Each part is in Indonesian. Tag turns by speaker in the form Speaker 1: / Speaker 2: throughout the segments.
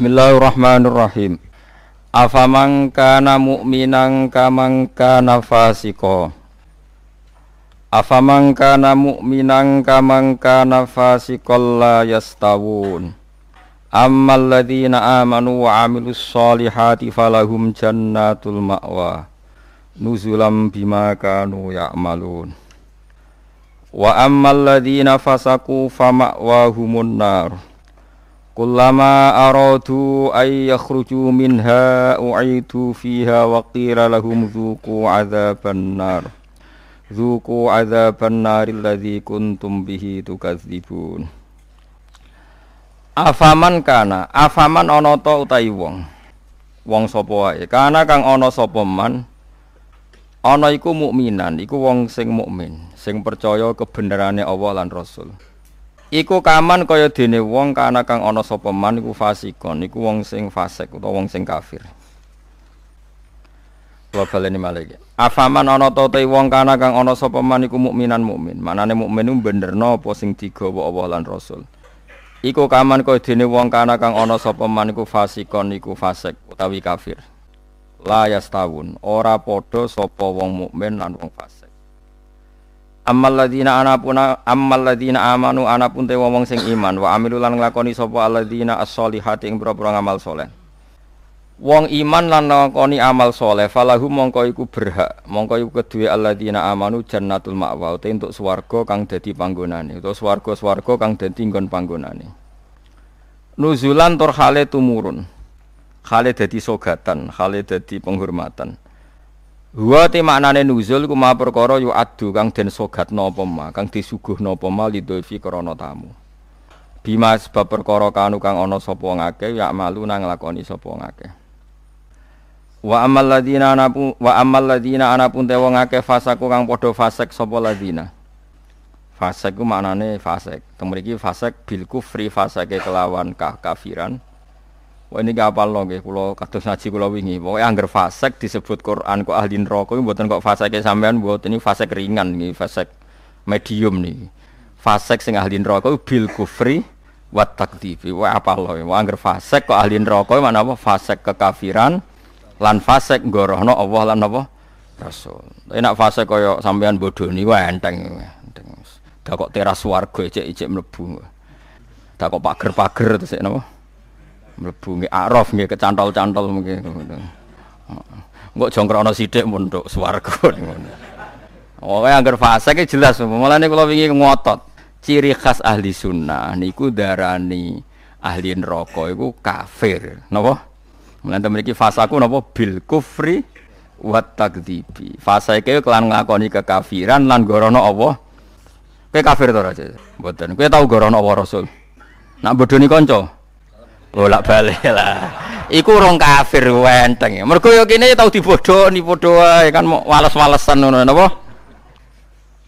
Speaker 1: Bismillahirrahmanirrahim. Afamang kana mu'minan kamang kana fasiko. Afamang kana mu'minan kamang kana fasikol la yastawun. Ammal ladzina amanu wa amilus solihati falahum jannatul ma'wa. Nuzulam bima kanu ya'malun. Wa ammal ladzina fasaku fama'wahumun nar. Kullama aradu ay yakhruju minha u'itu fiha wa qira lahum dzuqu adzaban nar. Dzuqu adzaban naril ladzi kuntum bihi tukadzibun. Afaman kana, afaman ana ta utahi wong. Wong sapa wae. Kana kang ana sapa man ana iku mukminan, iku wong sing mukmin, sing percaya kebenarane Allah lan Rasul. Iku kaman kaya dene wong kana kang ana sapa man iku fasikon, iku wong sing fasik utawa wong sing kafir. Kula baleni malih. Afaman ono ta wong kana kang ono sapa man iku mukminan mukmin. Manane mukmin ku benerno apa sing digawa Allah lan Rasul. Iku kaman kaya dini wong kana kang ono sapa man iku fasikon iku fasik utawi kafir. Layas tahun ora podo sapa wong mukmin lan wong fasik. Ammal ladzina anapuna ammal ladzina amanu anapun te wong sing iman wa amilu lan nglakoni sapa alladzina as-solihati ing pira amal saleh. Wong iman lan nglakoni amal saleh falahu mongko iku berhak mongko iku kedue alladzina amanu jannatul ma'wa te entuk swarga kang dadi panggonane utawa swarga-swarga kang dadi nggon panggonane. Nuzulan tur khale tumurun. Khale dadi sogatan, khale dadi penghormatan. Huwa te maknane nuzul ku ma perkara yu adu kang den sogat napa ma, kang disuguh napa ma lidulfi krana tamu. Bima sebab perkara kanu kang ana sapa ngake ya malu nang lakoni sapa ngake. Wa amal ladina anapu wa amal ladina anapun te wong akeh fasaku kang padha fasek sapa ladina. Fasek ku maknane fasek. Temriki fasek bil kufri fasake kelawan kah kafiran. Wah ini gak apa loh, kalau kados ngaji kalau wingi. Pokoknya angger fasek disebut Quran kok ahli neraka, ini buatan kok faseknya sampean buat ini fasek ringan nih, fasek medium nih. Fasek sing ahli neraka bil kufri wat takdifi. Wah apa loh, wah ya, angger fasek kok ahli neraka mana apa fasek kekafiran, lan fasek gorohno Allah lan apa Rasul. Enak fasek koyo sampean bodoh nih, wah enteng, enteng. Gak kok teras warga ijek ijek melebu. Gak kok pager pager terus ya, mlebu nggih araf nggih kecantol-cantol mungkin. Engko jongkrono sithik munduk tok swarga ngono. Oh, Oke anggar fase ki jelas. Mulane kula ngotot. Ciri khas ahli sunnah niku darani ahli neraka iku kafir. Napa? Mulane temen iki fasaku napa bil kufri wa takdzibi. Fase iki kelan nglakoni kekafiran lan gorono Allah. Kowe kafir to, Raja? Mboten. Kowe tau gorono apa Rasul? Nak bodoni kanca? bolak balik lah iku rong kafir wenteng ya mergo yo ya kene ya tau dibodoh ni bodoh wae kan wales-walesan ngono napa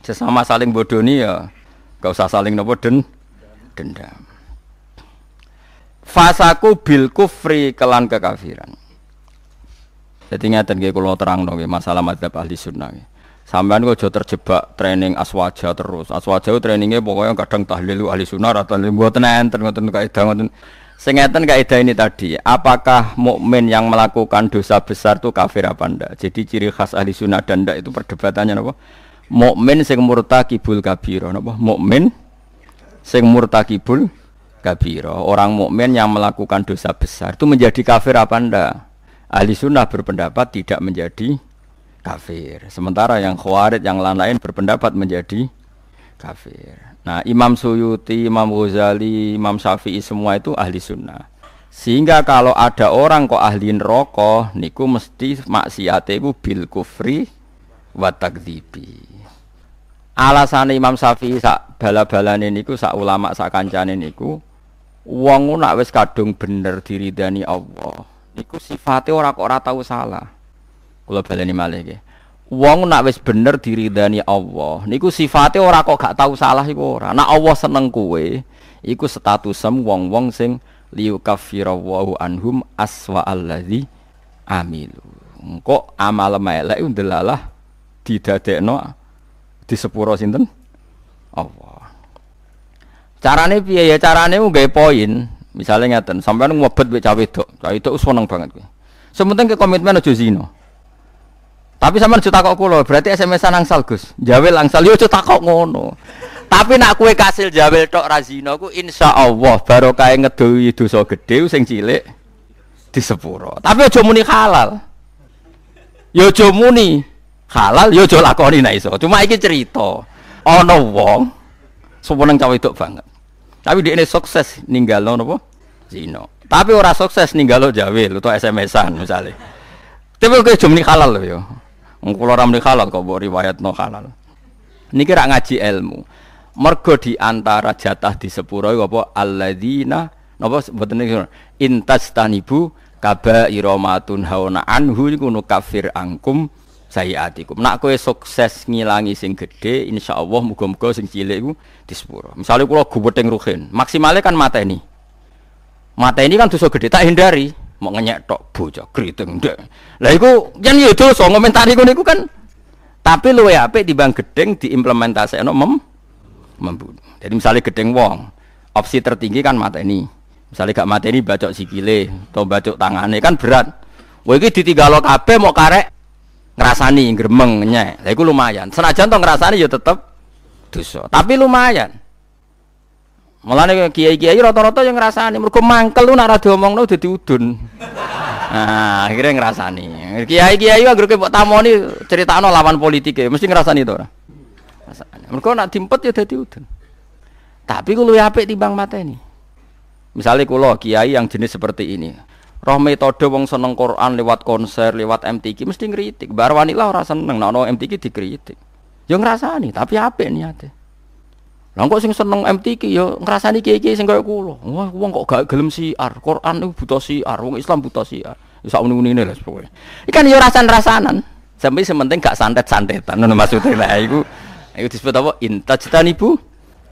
Speaker 1: sesama saling bodoni ya gak usah saling napa den dendam fasaku bil kufri kelan kekafiran jadi ngeten nggih kula terang nggih masalah madzhab ahli sunnah nggih sampean kok terjebak training aswaja terus aswaja trainingnya pokoknya kadang tahlil ahli sunnah atau mboten enten ngoten kaidah ngoten Sengatan kaidah ini tadi, apakah mukmin yang melakukan dosa besar itu kafir apa ndak? Jadi ciri khas ahli sunnah dan ndak itu perdebatannya apa? Mukmin sing murtakibul kabira napa? Mukmin sing murtakibul kabira. Orang mukmin yang melakukan dosa besar itu menjadi kafir apa ndak? Ahli sunnah berpendapat tidak menjadi kafir. Sementara yang khawarij yang lain-lain berpendapat menjadi kafir. Nah, Imam Suyuti, Imam Ghazali, Imam Syafi'i semua itu ahli sunnah. Sehingga kalau ada orang kok ahli neraka niku mesti maksiate iku bil kufri wa takdzibi. Alasan Imam Syafi'i sak bala-balane niku sak ulama sak kancane niku wong nak wis kadung bener diridani Allah. Niku sifatnya ora kok ora tau salah. Kula baleni malih nggih. Wong nak wis bener diridani Allah. Niku sifate ora kok gak tahu salah iku ora. Nak Allah seneng kowe, iku statusem wong-wong sing liyukaffirawau anhum aswa allazi amilu. Engko amal melek iku delalah didadekno disepuro sinten? Allah. Carane piye ya? Carane nggae poin. Misalnya ngeten, sampean ngobet wek cah wedok. Cah wedok seneng banget kowe. Sementing ke komitmen aja zina. Tapi sama juta kok kulo, berarti SMS angsal Gus. Jawil angsal yo juta kok ngono. Tapi nak kue kasil jawel tok razino ku insya Allah baru kaya ngedui dosa gede sing cilik di sepuro. Tapi ojo muni halal. Yo ojo muni halal, yo ojo lakoni nak iso. Cuma iki cerita. Ono wong nang cawe itu banget. Tapi dia ini sukses ninggal nopo zino. Tapi ora sukses ninggal lo jawil lo SMS-an misalnya. Tapi oke cuma halal lo yo. Mengkulo ramli halal kok buat riwayat no halal. Ini kira ngaji ilmu. Mergo di antara jatah di sepuro apa alladzina napa mboten niku intas tanibu kaba iromatun hauna anhu nu kafir angkum sayiatikum. Nak kowe sukses ngilangi sing gedhe, insyaallah muga-muga sing cilik iku misalnya Misale kula gubeteng ruhin, maksimale kan mateni. Mateni kan dosa gedhe tak hindari mau ngenyek tok bojo keriting ndek. Lah iku yen yo ya dosa ngomentari ngono iku kan. Tapi luwe apik bang gedeng diimplementasekno mem membunuh. Jadi misalnya gedeng wong, opsi tertinggi kan mata ini. Misalnya gak mata ini bacok sikile atau bacok tangannya kan berat. Wah iki ditinggalo kabeh mau karek ngrasani gremeng nyek. Lah iku lumayan. Senajan to ngerasani yo ya tetep dosa. Tapi lumayan. Mulane kiai-kiai rata-rata yang ngrasani mergo mangkel lu nek ora diomongno dadi udun. Nah, akhirnya ngrasani. Kiai-kiai anggere kok tamoni critakno lawan politik ya, mesti ngrasani to ora? Ngrasani. Mergo nek dimpet ya dadi udun. Tapi di bang timbang mateni. Misalnya kalau kiai yang jenis seperti ini. Roh metode wong seneng Quran lewat konser, lewat MTQ mesti ngritik. Barwanilah lah ora seneng nek ono MTQ dikritik. Ya ngrasani, tapi apik niate. Lah kok sing seneng MTQ ya ngrasani kiai-kiai sing kaya kula. Wah, wong kok gak gelem siar. Quran itu buta siar, wong Islam buta siar. Wis ya sak ngene lah pokoke. Ikan ya rasan-rasanan. Sampai sementing gak santet-santetan ngono maksudnya lah iku. Iku disebut apa? Intajtan ibu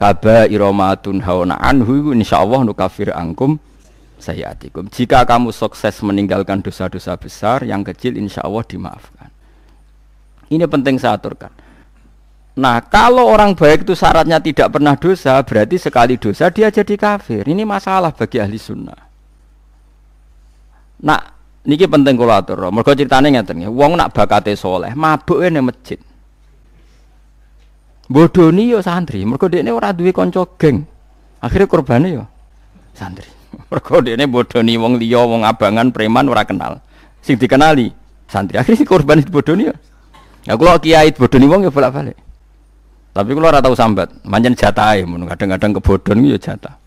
Speaker 1: kaba iromatun hauna anhu insyaallah nukafir angkum sayyatikum. Jika kamu sukses meninggalkan dosa-dosa besar, yang kecil insyaallah dimaafkan. Ini penting saya aturkan. Nah, kalau orang baik itu syaratnya tidak pernah dosa, berarti sekali dosa dia jadi kafir. Ini masalah bagi ahli sunnah. Nah, niki penting kula atur. Mergo critane ngeten nggih. Wong nak bakate soleh, mabuke ning masjid. Bodoni yo santri, mergo dekne ora duwe kanca geng. Akhire kurbane yo santri. Mergo dekne bodoni wong liya, wong abangan, preman ora kenal. Sing dikenali santri. Akhire si kurban bodoni yo. Ya kula kiai bodoni wong yo bolak-balik. Tapi kalau orang tahu sambat, manjen jatai, mun kadang-kadang kebodohan gitu ya jatah.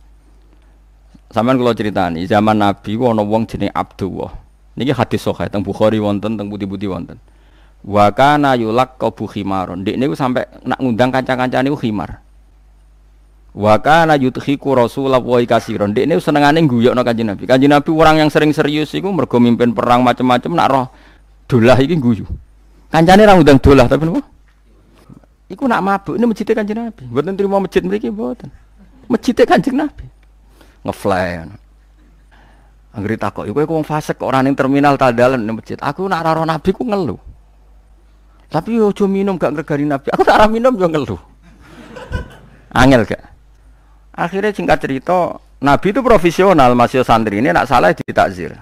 Speaker 1: Samaan kalau ceritani, zaman Nabi wono wong jenenge Abdullah. Niki hadis sahih tentang Bukhari wonten, tentang putih-putih wonten. wakana yulak kau bukhimaron di ini sampai nak ngundang kancang kancane ini khimar. Wakana kana yudhiku Rasulullah kasiron. Di seneng aneh senengane guyokno kaji Nabi. Kaji Nabi orang yang sering serius iku mergo mimpin perang macam-macam nak roh dolah iki guyu. Kancane ra ngundang dolah tapi napa? Iku nak mabuk ini masjidnya kanjeng Nabi. Buatan terima masjid mereka buatan. Masjidnya kanjeng Nabi. Ngefly. Anggeri takok, iku aku fase ke orang yang terminal tak dalam di masjid. Aku nak raro Nabi ku ngeluh. Tapi yo cuma minum gak ngregani Nabi. Aku tak minum juga ngeluh. Angel gak? Akhirnya singkat cerita, Nabi itu profesional masih santri ini nak salah takzir.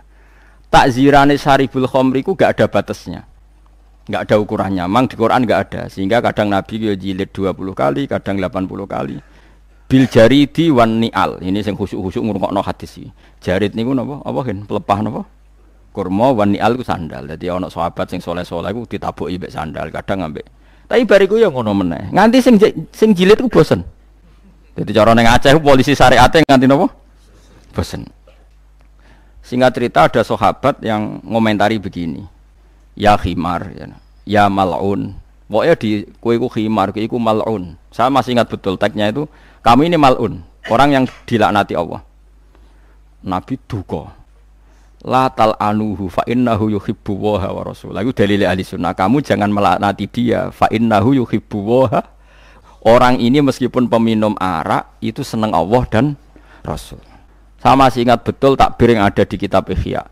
Speaker 1: Takzirane syaribul khomri ku gak ada batasnya nggak ada ukurannya. Mang di Quran nggak ada, sehingga kadang Nabi yo jilid 20 kali, kadang 80 kali. Bil jari di wan ni'al. Ini sing khusuk-khusuk ngrungokno hadis iki. Jarit niku napa? Apa gen? Pelepah napa? Kurma wan ni'al ku sandal. Jadi ana sahabat sing soleh-soleh ku ditabuki mbek sandal, kadang ambek. Tapi bariku yo ngono meneh. Nganti sing sing jilid ku bosen. Jadi cara neng Aceh polisi syariate nganti nopo, bosan. Singkat cerita ada sahabat yang ngomentari begini ya khimar ya, ya mal'un pokoknya di kue ku khimar kue ku mal'un saya masih ingat betul tagnya itu kami ini mal'un orang yang dilaknati Allah Nabi duka la tal anuhu fa innahu yuhibbu waha wa rasul. Itu dalil ahli sunnah. Kamu jangan melaknati dia fa innahu yuhibbu waha Orang ini meskipun peminum arak itu senang Allah dan Rasul. Sama masih ingat betul takbir yang ada di kitab Ihya.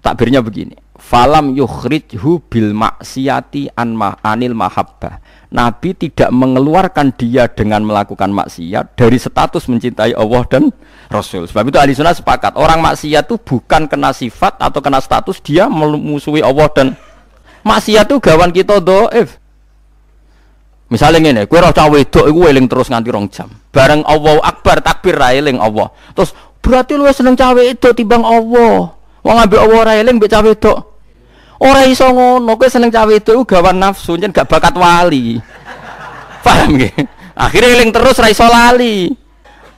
Speaker 1: Takbirnya begini falam yukhrijhu bil maksiati an ma anil mahabbah Nabi tidak mengeluarkan dia dengan melakukan maksiat dari status mencintai Allah dan Rasul. Sebab itu ahli sunnah sepakat orang maksiat itu bukan kena sifat atau kena status dia memusuhi Allah dan maksiat itu gawan kita doif. Misalnya ini, gue roh cawe itu, gue eling terus nganti rong jam. Bareng Allah Akbar takbir railing Allah. Terus berarti lu seneng cawe itu tibang Allah. Wong ngambil Allah railing, bik cawe itu. Orang iso ngono, kowe seneng cawe itu gawan nafsu, jen gak bakat wali. Paham nggih? Akhirnya eling terus ra iso lali.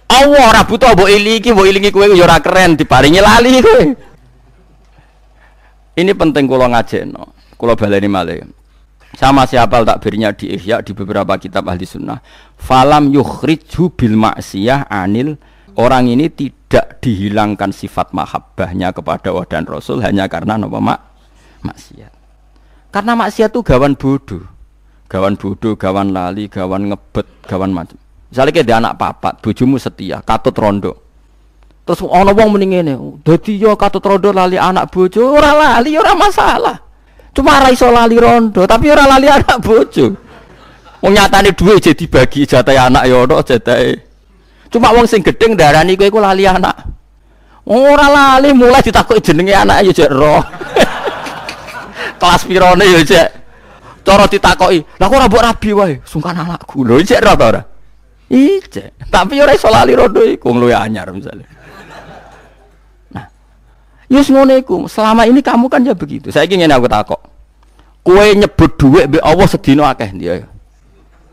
Speaker 1: Allah ora butuh mbok ilingi, mbok ilingi kowe ya ora keren diparingi lali kowe. Ini penting kula ngajekno. Kula baleni malih. Sama siapa takbirnya di Ihya di beberapa kitab ahli sunnah. Falam yukhrijhu bil maksiyah anil orang ini tidak dihilangkan sifat mahabbahnya kepada Allah dan Rasul hanya karena nama mak maksiat. Karena maksiat itu gawan bodoh. Gawan bodoh, gawan lali, gawan ngebet, gawan macam. Misalnya kayak anak papat, bojomu setia, katut rondo. Terus ana wong muni ngene, oh, dadi ya katut rondo lali anak bojo, ora lali ora masalah. Cuma ora iso lali rondo, tapi ora lali anak bojo. Wong nyatane duwe jadi bagi jatah anak ya ono Cuma wong sing gedeng darani kowe iku lali anak. Ora lali mulai ditakoki jenenge anak ya jek kelas pirone ya cek. Cara ditakoki, "Lah kok ora mbok rabi wae, sungkan anakku." Lho cek ora ta ora? Ije, tapi ora iso lali rodo iku luwe anyar misalnya. Nah, yus ngono iku, selama ini kamu kan ya begitu. Saya ingin aku takok. Kue nyebut duit be Allah sedino akeh dia.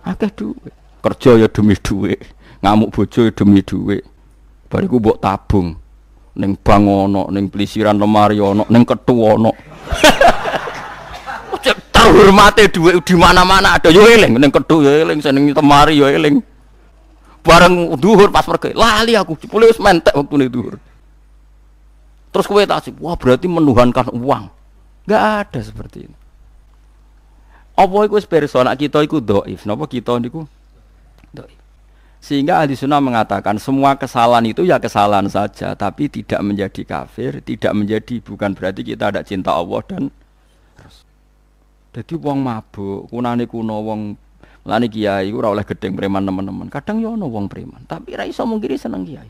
Speaker 1: Akeh duit. Kerja ya demi duit, ngamuk bojo ya demi duit. Bariku mbok tabung. neng bangono neng pelisiran plisiran lemari ono neng Tak hormati duit di mana-mana ada yo eling ning keduk yo eling seneng temari yo eling. Bareng duhur pas pergi lali aku jebule wis mentek wektune duhur. Terus kowe tak sih wah berarti menuhankan uang. Enggak ada seperti ini. Apa iku wis persona kita iku dhaif, napa kita niku dhaif. Sehingga ahli sunnah mengatakan semua kesalahan itu ya kesalahan saja, tapi tidak menjadi kafir, tidak menjadi bukan berarti kita tidak cinta Allah dan jadi wong mabuk, kunane kuno wong lani kiai ora oleh gedeng preman teman-teman. Kadang yo ono wong preman, tapi ra iso mungkiri seneng kiai.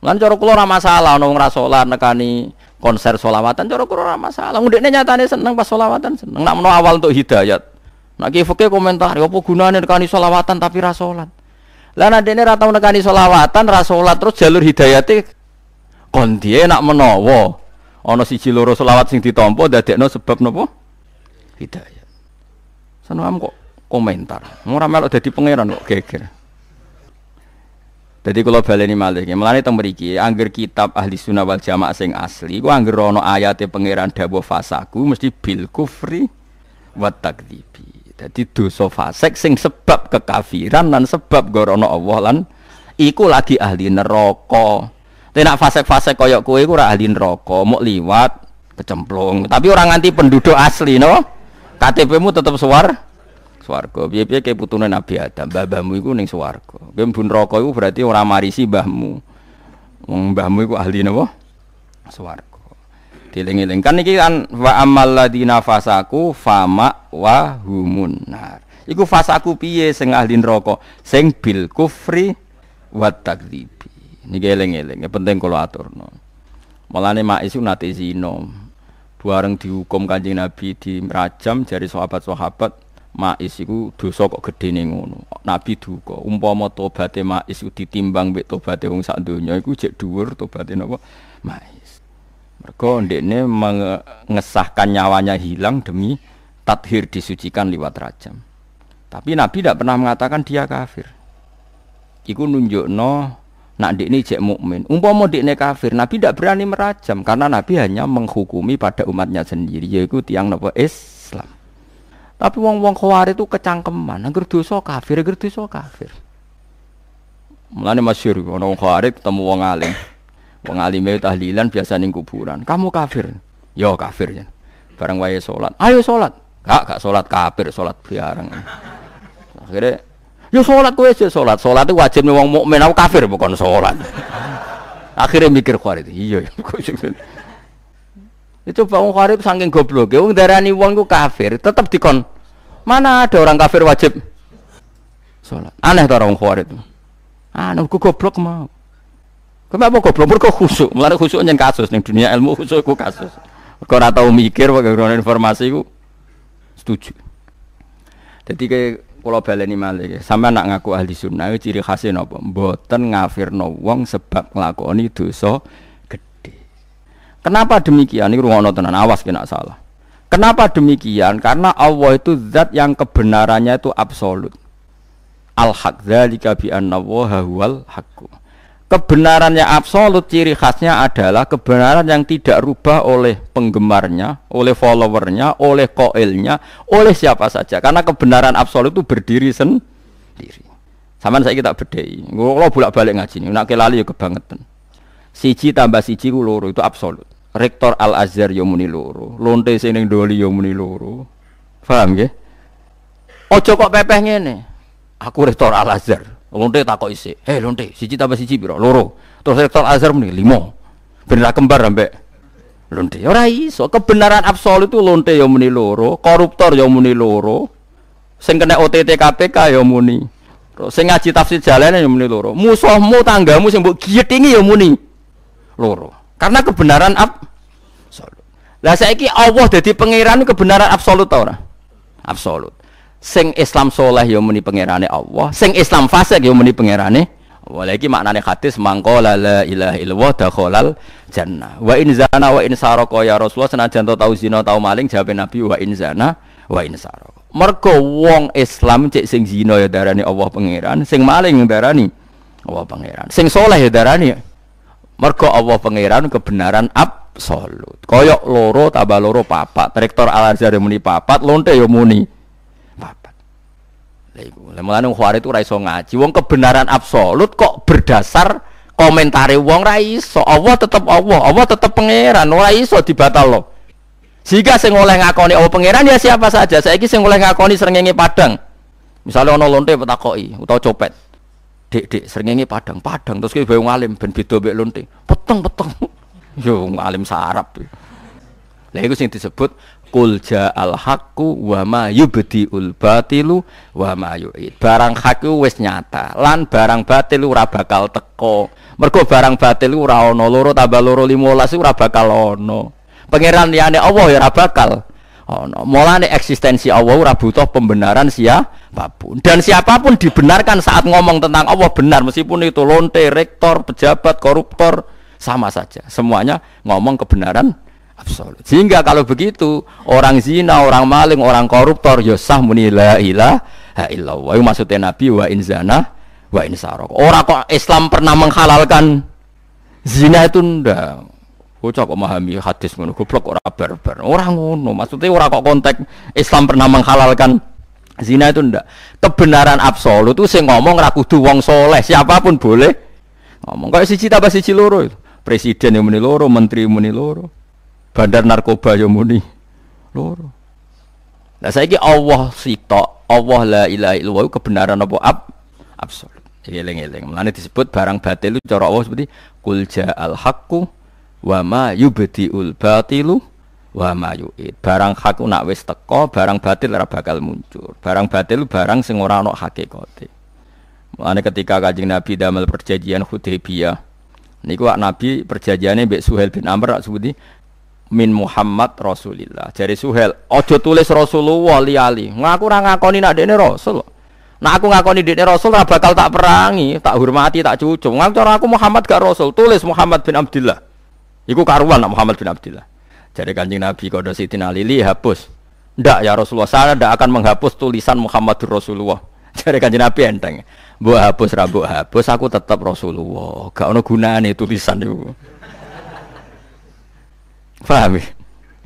Speaker 1: Lan cara kula ora masalah ono wong ra salat nekani konser solawatan cara kula ora masalah. Ndekne nyatane seneng pas solawatan seneng. Nak menawa awal untuk hidayat. Nak ki fakir komentar, ya apa gunane nekani solawatan tapi ra salat. Lah ndekne ra tau nekani solawatan, ra salat terus jalur hidayate kon dia nak menawa ana siji loro selawat sing ditampa dadekno sebab napa? hidayah. Senam kok komentar. Murah melok jadi pangeran kok geger. Jadi kalau baleni malih melani teng mriki angger kitab ahli sunnah wal jamaah sing asli gua angger ayat ya pangeran dabo fasaku mesti bil kufri buat takdzibi. jadi dosa fasek sing sebab kekafiran dan sebab gorono Allah lan iku lagi ahli neroko, Tapi nak fasek fasik koyok kue, ku ahli neroko mau liwat kecemplung. Tapi orang nganti penduduk asli no. KTPmu tetap suar swarga. Piye-piye kayak putune Nabi Adam, mbahmu iku ning swarga. Kowe mbun roko iku berarti ora marisi mbahmu. Wong mbahmu iku ahli napa? Swarga. Dieling-eling kan iki kan wa amal ladina fasaku fama wa humun nar. Iku fasaku piye sing ahli neraka? Sing bil kufri wa takdzibi. Niki eling-eling, penting kula aturno. Mulane mak isu nate zina. Bareng dihukum Kanjeng Nabi di merajam jari sahabat-sahabat Ma'is iku dosa kok gedene ngono. Nabi duka. Umpama tobaté Ma'is itu ditimbang mbek tobaté wong sak donya iku jek dhuwur tobaté napa? Ma'is. mereka ini mengesahkan nyawanya hilang demi tathir disucikan lewat rajam. Tapi Nabi tidak pernah mengatakan dia kafir. Iku no nak dik ini jek mukmin. Umpama dik ini kafir, Nabi tidak berani merajam karena Nabi hanya menghukumi pada umatnya sendiri, yaitu tiang nopo Islam. Tapi wong-wong khawari itu kecangkeman, agar dosa kafir, agar dosa kafir. Mulane masyhur wong wong khawari ketemu wong alim. Wong alim itu tahlilan biasa ning kuburan. Kamu kafir. Yo ya, kafir ya. Bareng wae salat. Ayo sholat. Kak gak salat kafir, sholat biarang. Akhirnya Yo ya sholat kowe ya sih sholat. Sholat itu wajib nih wong mukmin. Aku kafir bukan sholat. Akhirnya mikir kuarit. Iya. itu iya, ya bang Wong saking goblok. Wong darani wong ku kafir, tetap dikon. Mana ada orang kafir wajib sholat? Aneh tuh orang kuarit. Aneh ku goblok mau. Kenapa mau goblok? Mereka khusuk. Mulai khusuk nyen kasus nih dunia ilmu khusuk ku kasus. Kau ora mikir, bagaimana informasi ku setuju. Jadi kayak Kulo baleni malih. Sama nak ngaku ahli sunnah ciri khasnya napa? Mboten ngafirno wong sebab nglakoni dosa gede. Kenapa demikian? Ini rumono tenan, awas kena salah. Kenapa demikian? Karena Allah itu zat yang kebenarannya itu absolut. Al-haq dzalika bi anna huwal haqqu kebenaran yang absolut ciri khasnya adalah kebenaran yang tidak rubah oleh penggemarnya, oleh followernya, oleh koilnya, oleh siapa saja. Karena kebenaran absolut itu berdiri sendiri. Sama saya kita bedai. Kalau bolak balik ngaji ini, nak kelali ya kebangetan. Siji tambah siji ku loro itu absolut. Rektor Al Azhar yo ya muni loro, lonte sing ning doli yo ya muni loro. Paham nggih? Ojo kok pepeh ngene. Aku rektor Al Azhar Lonte takok isik. "Eh, hey, lonte, siji tambah siji piro? Loro." Terus rektor Azhar muni, "Limo." Ben kembar ambek lonte. Ya ora iso. Kebenaran absolut itu lonte yang muni loro, koruptor yang muni loro. Sing kena OTT KPK yang muni. Terus sing ngaji tafsir jalane yang muni loro. Musuhmu tanggamu sing mbok giyetingi yang muni loro. Karena kebenaran absolut. Lah saiki Allah jadi pangeran kebenaran absolut tau ora? Absolut. Seng Islam soleh yo ya muni pangerane Allah seng Islam fasik yo ya muni pangerane Walaki maknane hadis mangko la ilah ilaha illallah dakhalal jannah. Wa in zana wa in saraka ya Rasulullah senajan to tau zina tau maling jawab Nabi wa in zana wa in saraka. Mergo wong Islam cek seng zino ya darani Allah pangeran, seng maling ya darani Allah pangeran. seng soleh ya darani mergo Allah pangeran kebenaran absolut. Koyok loro tambah loro papat. Rektor Al Azhar ya muni papat, lonte yo muni. Lah iku. Lah mulane khawarij itu ora iso ngaji. Wong kebenaran absolut kok berdasar komentare wong ra iso. Allah tetep Allah, Allah tetep pangeran, ora iso loh. Jika sing oleh ngakoni Allah pangeran ya siapa saja. Saiki sing oleh ngakoni srengenge padang. Misalnya nolonte lonte petakoki utawa copet. Dek dek srengenge padang, padang terus kowe wong alim ben beda mek lonte. Peteng peteng. Yo alim sarap. Lah iku sing disebut Kul al haqqu wa ma ul batilu wa ma yu'id. Barang hak wes nyata, lan barang batilu ora bakal teko. Mergo barang batilu ora ana loro tambah loro 15 ora bakal ana. Pangeran liyane Allah ya ora bakal ana. Mulane eksistensi Allah ora butuh pembenaran siapapun. Dan siapapun dibenarkan saat ngomong tentang Allah benar meskipun itu lonte, rektor, pejabat, koruptor sama saja. Semuanya ngomong kebenaran absolut. Sehingga kalau begitu orang zina, orang maling, orang koruptor yosah sah muni la ilah. illallah. Maksudnya Nabi wa inzana wa insarok. Orang kok Islam pernah menghalalkan zina itu ndak. cak kok memahami hadis ngono goblok ora berber Ora ngono, maksudnya ora kok kontek Islam pernah menghalalkan zina itu ndak. Kebenaran absolut itu sing ngomong raku kudu wong soleh, siapapun boleh ngomong. Kayak siji tambah siji loro itu. Presiden yang meniloro menteri muni loro bandar narkoba ya muni loro nah saiki Allah sitok Allah la ilaha illallah kebenaran apa ab absolut eling-eling melane disebut barang batil cara Allah seperti kul al haqqu wa ma yubdiul batilu wa ma yu'id barang hak nak wis teko barang batil ora bakal muncul barang batil barang sing ora ana hakikate Mulane ketika Kanjeng Nabi damel perjanjian Hudaybiyah niku wak Nabi perjanjiannya mbek suhel bin Amr sebuti min Muhammad Rasulillah. Jari Suhel, ojo tulis Rasulullah li ali. Ngaku ora ngakoni nak dene Rasul. Nah aku ngakoni dene Rasul ora bakal tak perangi, tak hormati, tak cucu. Ngaku cara aku Muhammad gak Rasul, tulis Muhammad bin Abdullah. Iku karuan nak Muhammad bin Abdullah. Jadi kanjeng Nabi kodo Siti li hapus. Ndak ya Rasulullah, saya ndak akan menghapus tulisan Muhammadur Rasulullah. Jadi kanjeng Nabi enteng. Mbok hapus ra hapus, aku tetap Rasulullah. Gak ono gunane tulisan itu. Paham ya?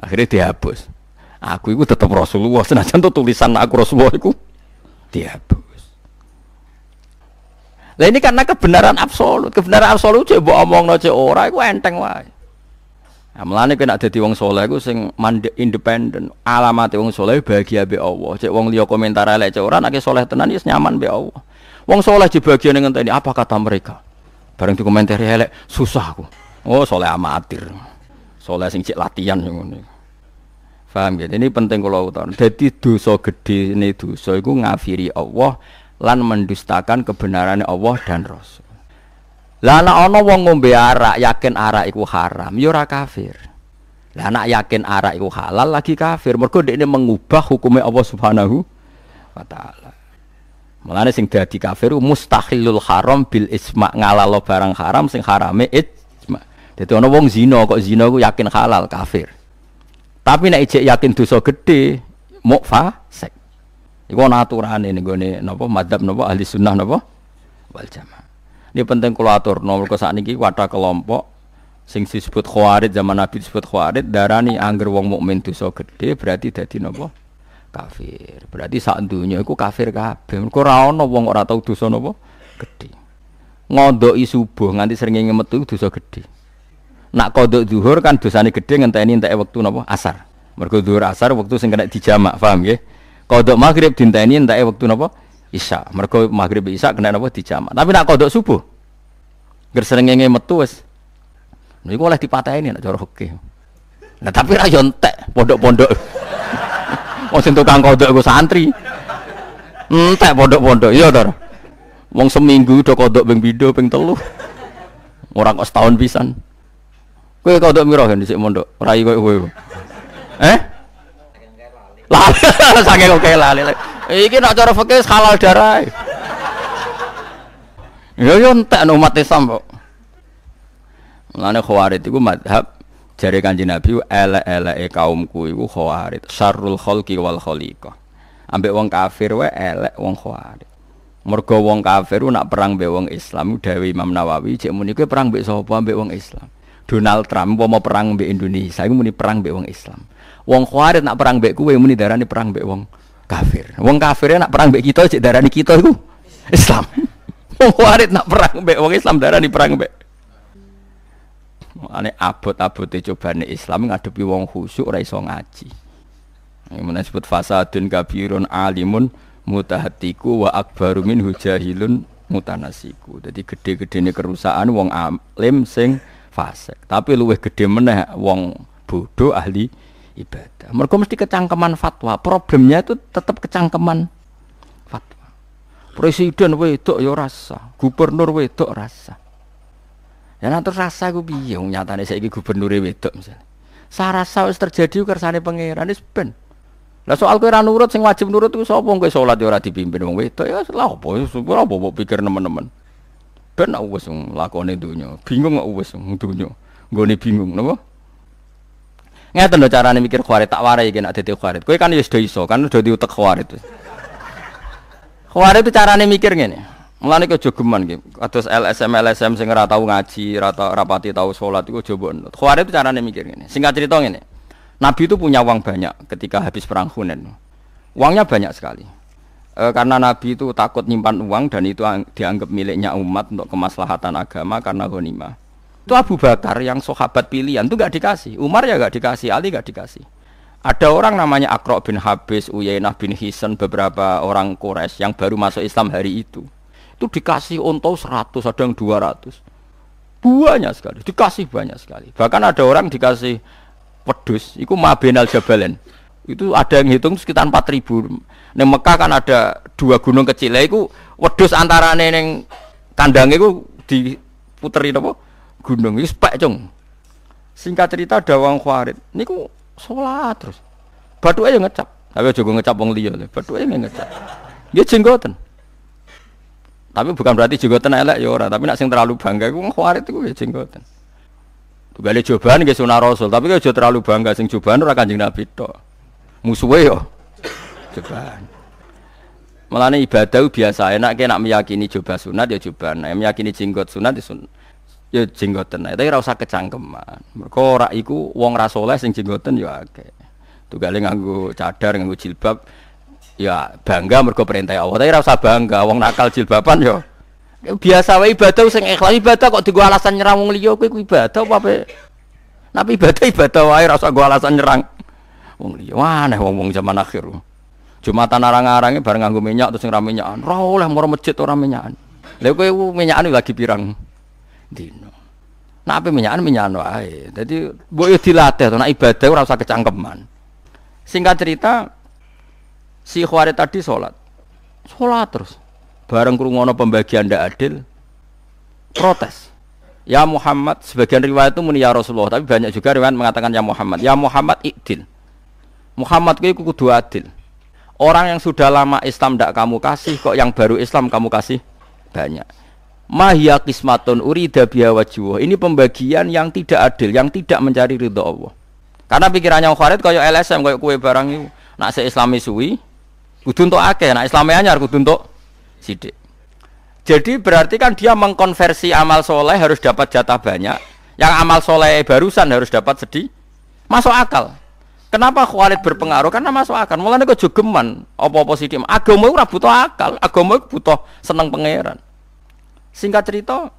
Speaker 1: Akhirnya dihapus. Aku itu tetap Rasulullah. Senajan tuh tulisan aku Rasulullah itu dihapus. Lah ini karena kebenaran absolut. Kebenaran absolut cek mbok omongno cek ora itu enteng wae. Nah, melane kena dadi wong soleh iku sing mandek independen. Alamat wong soleh bahagia be Allah. Cek wong liya komentar elek cek ora nek soleh tenan ya wis nyaman be Allah. Wong soleh di bagian ini apa kata mereka. Bareng dikomentari elek susah aku. Oh soleh amatir. Soleh sing cek latihan ini. Paham ya? Ini penting kalau utawa. Jadi dosa gede ini dosa itu ngafiri Allah lan mendustakan kebenaran Allah dan Rasul. Lah anak ono wong ngombe arak yakin arak itu haram, yura ya kafir. Lah anak yakin arak itu halal lagi kafir. Mergo ini mengubah hukumnya Allah Subhanahu wa taala. Mulane sing dadi kafir mustahilul haram bil isma ngalalo barang haram sing harame it jadi ono wong Zino kok Zino ku yakin halal kafir. Tapi nek ijek yakin dosa gede mukfa sek. Iku ono aturane ning gone napa madzhab napa ahli sunnah napa wal jamaah. Ini penting kula aturno mergo sakniki wadah kelompok sing disebut khawarij zaman Nabi disebut khawarij darani angger wong mukmin dosa gede berarti dadi napa kafir. Berarti sak dunya iku kafir kabeh. Mergo ora ana wong ora tau dosa napa gede. Ngondoki subuh nganti srengenge metu dosa gede nak kodok zuhur kan dosanya gede ini entek waktu nopo asar mereka zuhur asar waktu sing kena dijamak paham ya kodok maghrib ini entek waktu nopo isya mereka maghrib isya kena nopo dijamak tapi nak kodok subuh ger serengenge metu wis boleh oleh ini nak jorok oke. nah tapi rayon tek pondok-pondok mau sentuh tukang kodok gue santri entek pondok-pondok iya dor wong seminggu do kodok beng bido beng telu orang kok setahun pisan Kowe kodok mira kan dhisik mondok, rai koyo kowe. Eh? Lali, saking oke lali. Iki nak cara fikih halal darah. Yo yo ya, ya, entek umat Islam kok. Mulane khawarit iku madhab jari kanji Nabi elek-eleke kaumku iku khawarit, syarrul khalqi wal khaliqah. Ambek wong kafir wae elek wong khawarit. Mergo wong kafir nak perang mbek wong Islam dawuh Imam Nawawi cek muni perang mbek sapa mbek wong Islam. Donald Trump mau mau perang be Indonesia, iku muni perang be wong Islam. Wong Khawarij nak perang mbek kuwe muni ini perang be wong kafir. Wong kafir ya nak perang be kita cek darah darani kita itu Islam. Wong Khawarij nak perang be wong Islam darah darani perang mbek Ane abot-abot itu nih Islam ngadepi wong khusyuk ora iso ngaji. Yang fasa fasadun kabirun alimun mutahatiku wa akbarumin hujahilun mutanasiku. Jadi gede-gede ini kerusakan wong alim sing fasik. Tapi luweh gede meneh wong bodoh ahli ibadah. Mereka mesti kecangkeman fatwa. Problemnya itu tetap kecangkeman fatwa. Presiden wedok yo ya rasa, gubernur wedok ya rasa. Ya nanti e rasa gue nyata nih saya gubernur wedok misalnya. Sara wis terjadi kersane pangeran wis ben. Lah soal kira nurut sing wajib nurut itu sopong kowe sholat yo ya ora dipimpin wong wedok ya lha opo ora apa pikir teman-teman Ben wes lakone donya, bingung kok uwes donya. Nggone bingung napa? Ngeten cara nih mikir kharit tak warai iki nek dadi kharit. Kowe kan wis do iso, kan do tuh kharit. Kharit itu nih mikir ngene. Mulane aja geman gitu, atau LSM LSM sing ora tau ngaji, rata rapati tahu sholat itu aja mbok. Kharit itu nih mikir gini. Singkat cerita gini, Nabi itu punya uang banyak ketika habis perang Hunen. Uangnya banyak sekali e, karena Nabi itu takut nyimpan uang dan itu dianggap miliknya umat untuk kemaslahatan agama karena ghanimah. Itu Abu Bakar yang sahabat pilihan itu gak dikasih, Umar ya gak dikasih, Ali gak dikasih. Ada orang namanya Akro bin Habis, Uyainah bin Hisan, beberapa orang kores yang baru masuk Islam hari itu. Itu dikasih untuk 100, ada yang 200. Banyak sekali, dikasih banyak sekali. Bahkan ada orang dikasih pedus, itu mabenal jabalen. Itu ada yang hitung sekitar 4000 Neng Mekah kan ada dua gunung kecil. itu wedus antara neng kandang itu diputerin apa? Gunung itu spek cung. Singkat cerita ada wong ini ku sholat terus. Batu aja ngecap. Tapi juga ngecap wong liya. Batu aja ngecap. Dia jenggotan. Tapi bukan berarti tenang elek ya orang. tapi nak sing terlalu bangga iku itu iku ya jenggoten. Tugale cobaan nggih sunah Rasul, tapi jauh terlalu bangga sing cobaan orang Kanjeng Nabi tok. Musuhe yo cobaan melane ibadah biasa enak kena meyakini coba sunat ya coba nah meyakini jenggot sunat ya sunat ya jenggoten ae tapi rasa usah kecangkeman mergo ora iku wong ra sing jenggoten ya tuh tugale nganggo cadar nganggo jilbab ya bangga mergo perintah Allah tapi rasa bangga wong nakal jilbaban ya biasa wae ibadah sing ikhlas ibadah kok digo alasan nyerang wong liyo, kue ibadah apa pe Nabi ibadah ibadah wae rasa usah alasan nyerang wong liyo, wah aneh wong-wong zaman akhir Jumatan arang arangnya bareng nganggo minyak terus ngeram minyakan. Ora oleh moro masjid ora minyakan. Lha kowe minyakan lagi pirang dino. Nah, apa minyakan minyakan wae. Dadi mbok yo dilatih to nek ibadah ora usah kecangkeman. Singkat cerita si Khawarij tadi sholat. Sholat terus. Bareng kurungono pembagian tidak adil protes. Ya Muhammad, sebagian riwayat itu muni ya Rasulullah, tapi banyak juga riwayat mengatakan ya Muhammad. Ya Muhammad ikdil. Muhammad itu kudu adil. Orang yang sudah lama Islam tidak kamu kasih, kok yang baru Islam kamu kasih banyak. Mahya kismatun urida biha Ini pembagian yang tidak adil, yang tidak mencari ridho Allah. Karena pikirannya Khalid kayak LSM, kayak kue barang itu. Nak se-islami suwi, kudu untuk akeh. Nak islamnya anyar, kudu untuk sidik. Jadi berarti kan dia mengkonversi amal soleh harus dapat jatah banyak. Yang amal soleh barusan harus dapat sedih. Masuk akal. Kenapa Khalid berpengaruh? Karena masuk akal. Mulane kok jogeman apa-apa sithik. Agama ora butuh akal, agama butuh seneng pangeran. Singkat cerita,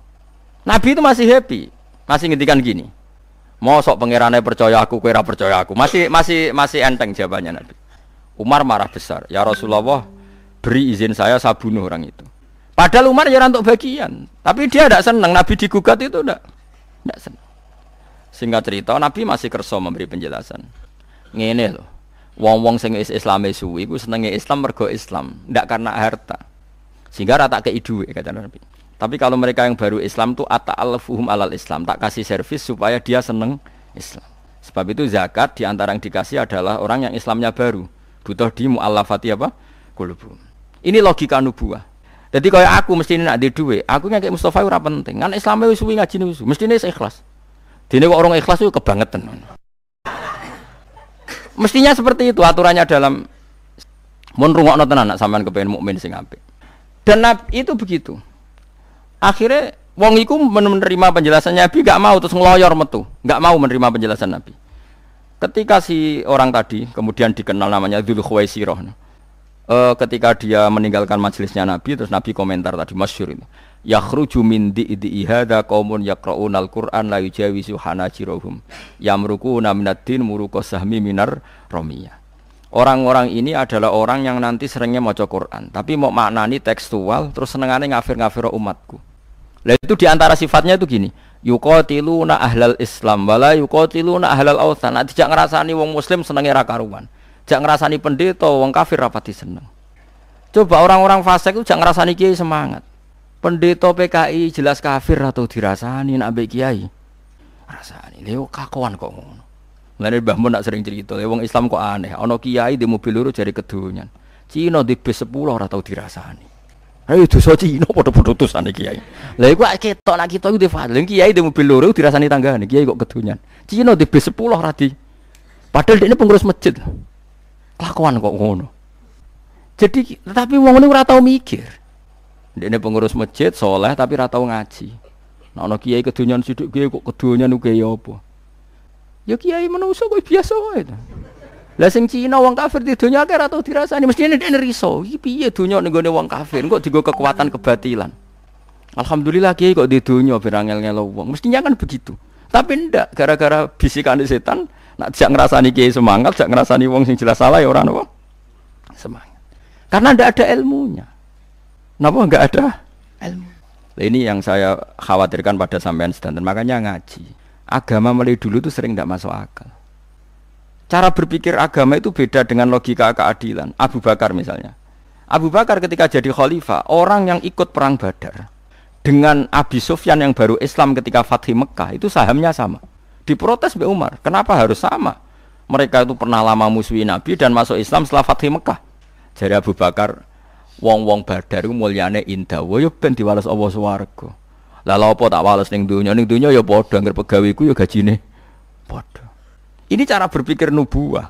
Speaker 1: Nabi itu masih happy, masih ngendikan gini. Mosok pangerannya percaya aku, kira percaya aku. Masih masih masih enteng jawabannya Nabi. Umar marah besar. Ya Rasulullah, beri izin saya saya bunuh orang itu. Padahal Umar ya untuk bagian, tapi dia tidak senang. Nabi digugat itu tidak, tidak senang. Singkat cerita, Nabi masih kerso memberi penjelasan. Ngene lho. Wong-wong sing is Islame suwi iku senenge Islam mergo Islam, ndak karena harta. Sehingga rata kei duit kata Nabi. Tapi kalau mereka yang baru Islam tuh ata'alfuhum alal Islam, tak kasih servis supaya dia seneng Islam. Sebab itu zakat di antara yang dikasih adalah orang yang Islamnya baru. Butuh di mu'allafati apa? Kulubu. Ini logika nubuah. Jadi kayak aku mesti ini nak di duit, aku kayak Mustafa ora penting. Kan Islamnya suwi ngaji nih mesti ini ikhlas. Dene orang ikhlas itu kebangetan. Mestinya seperti itu aturannya dalam mun rungokno tenan anak sampean kepengen mukmin sing apik. Dan itu begitu. Akhirnya wong iku menerima penjelasan Nabi gak mau terus ngeloyor metu, gak mau menerima penjelasan Nabi. Ketika si orang tadi kemudian dikenal namanya dulu Khuwaisirah. E, ketika dia meninggalkan majelisnya Nabi terus Nabi komentar tadi masyur ini yakhruju min di'di hadza qaumun yaqra'una al-Qur'an la yujawizu hanajirahum yamruquna minad din muruku sahmi minar romiyah Orang-orang ini adalah orang yang nanti seringnya maca Quran, tapi mau maknani tekstual terus senengane ngafir-ngafir umatku. Lah itu diantara sifatnya itu gini, yuqatiluna ahlal Islam wala yuqatiluna ahlal authan. Nah, tidak ngerasani wong muslim senenge ra karuan. Tidak ngerasani pendeta wong kafir rapati seneng. Coba orang-orang fasik itu tidak ngerasani kiai semangat pendeta PKI jelas kafir atau dirasani nabe kiai rasani leo kakuan kok ngono Mulane Mbah Mun nak sering cerita, wong Islam kok aneh. Ana kiai di mobil loro jari kedunya, Cina di bis 10 ora dirasani. Ayo dosa Cina padha-padha dosane kiai. Lah iku ketok nak kita iku difadil. Kiai di mobil loro dirasani tanggane, kiai kok kedunya, Cina di bis 10 ora di. Padahal dia pengurus masjid. kakuan kok ngono. Jadi tetapi wong ngene ora tau mikir. Ini pengurus masjid soleh tapi ratau ngaji. Nah, no kiai kedunyan sidik kiai kok kedunyan uga ya apa? Ya kiai manusia kok biasa itu, Lah sing Cina wong kafir di dunia kira atau dirasani mesti ini dia riso. Iki piye dunia nih gue wong kafir kok digo kekuatan kebatilan. Alhamdulillah kiai kok di dunia berangel ngelo wong. Mestinya kan begitu. Tapi ndak gara-gara bisikan setan. Nak tidak ngerasani kiai semangat, tidak ngerasani wong sing jelas salah ya orang wong Semangat. Karena ndak ada ilmunya. Napa nggak ada ilmu. ini yang saya khawatirkan pada sampean sedanten. Makanya ngaji. Agama mulai dulu itu sering tidak masuk akal. Cara berpikir agama itu beda dengan logika keadilan. Abu Bakar misalnya. Abu Bakar ketika jadi khalifah, orang yang ikut perang Badar dengan Abi Sufyan yang baru Islam ketika Fatih Mekah itu sahamnya sama. Diprotes Mbak Umar, kenapa harus sama? Mereka itu pernah lama musuhi Nabi dan masuk Islam setelah Fatih Mekah. Jadi Abu Bakar, wong-wong badar iku mulyane indah. Wa yo ya ben diwales Allah swarga. Lah lha apa tak wales ning dunya? Ning dunya ya padha anggere pegawe iku ya gajine padha. Ini cara berpikir nubuah.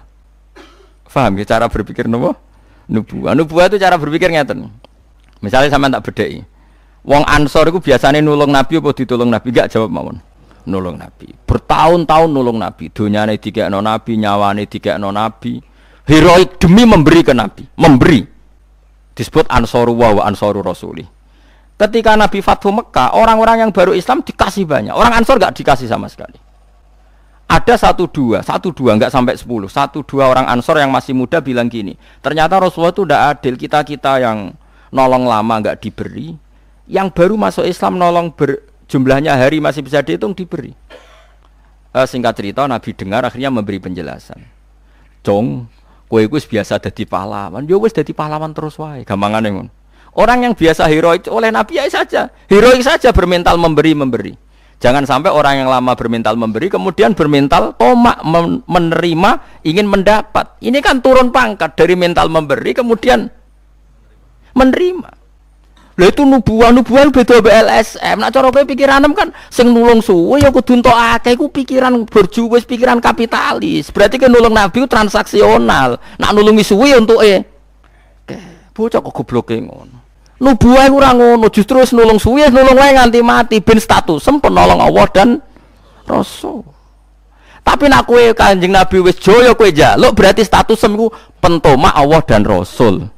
Speaker 1: Paham ya cara berpikir nubuah. Nubuah. Nubuah itu cara berpikir ngeten. Misalnya sama tak bedai. Wong Ansor itu biasanya nulung Nabi apa ditulung Nabi? Enggak jawab mawon. Nulung Nabi. Bertahun-tahun nulung Nabi. Dunyane tiga no Nabi, nyawane tiga no Nabi. Heroik demi memberi ke Nabi. Memberi disebut Ansoru wa Ansoru Rasuli. Ketika Nabi Fathu Mekah, orang-orang yang baru Islam dikasih banyak. Orang Ansor gak dikasih sama sekali. Ada satu dua, satu dua nggak sampai sepuluh, satu dua orang Ansor yang masih muda bilang gini. Ternyata Rasulullah itu tidak adil kita kita yang nolong lama nggak diberi, yang baru masuk Islam nolong ber, jumlahnya hari masih bisa dihitung diberi. E, singkat cerita Nabi dengar akhirnya memberi penjelasan. Cong Kue gue biasa jadi pahlawan, yo ya wes jadi pahlawan terus wae. Gampangan ngono. Orang yang biasa heroik oleh Nabi ya saja, heroik saja bermental memberi memberi. Jangan sampai orang yang lama bermental memberi kemudian bermental tomak menerima ingin mendapat. Ini kan turun pangkat dari mental memberi kemudian menerima. Lha itu nubuah, nubuah beda BLSM. Nak cara kowe pikiran kan sing nulung suwe ya kudu entuk akeh iku pikiran berjuwis, pikiran kapitalis. Berarti kan nulung nabi transaksional. Nak nulungi suwe ya entuke. Bocah kok gobloke ngono. Nubuah iku ora ngono, justru wis nulung suwe, nulung wae nganti mati ben status sem penolong Allah dan Rasul. Tapi nak kowe Kanjeng Nabi wis jaya kowe jaluk berarti status semu iku pentomak Allah dan Rasul.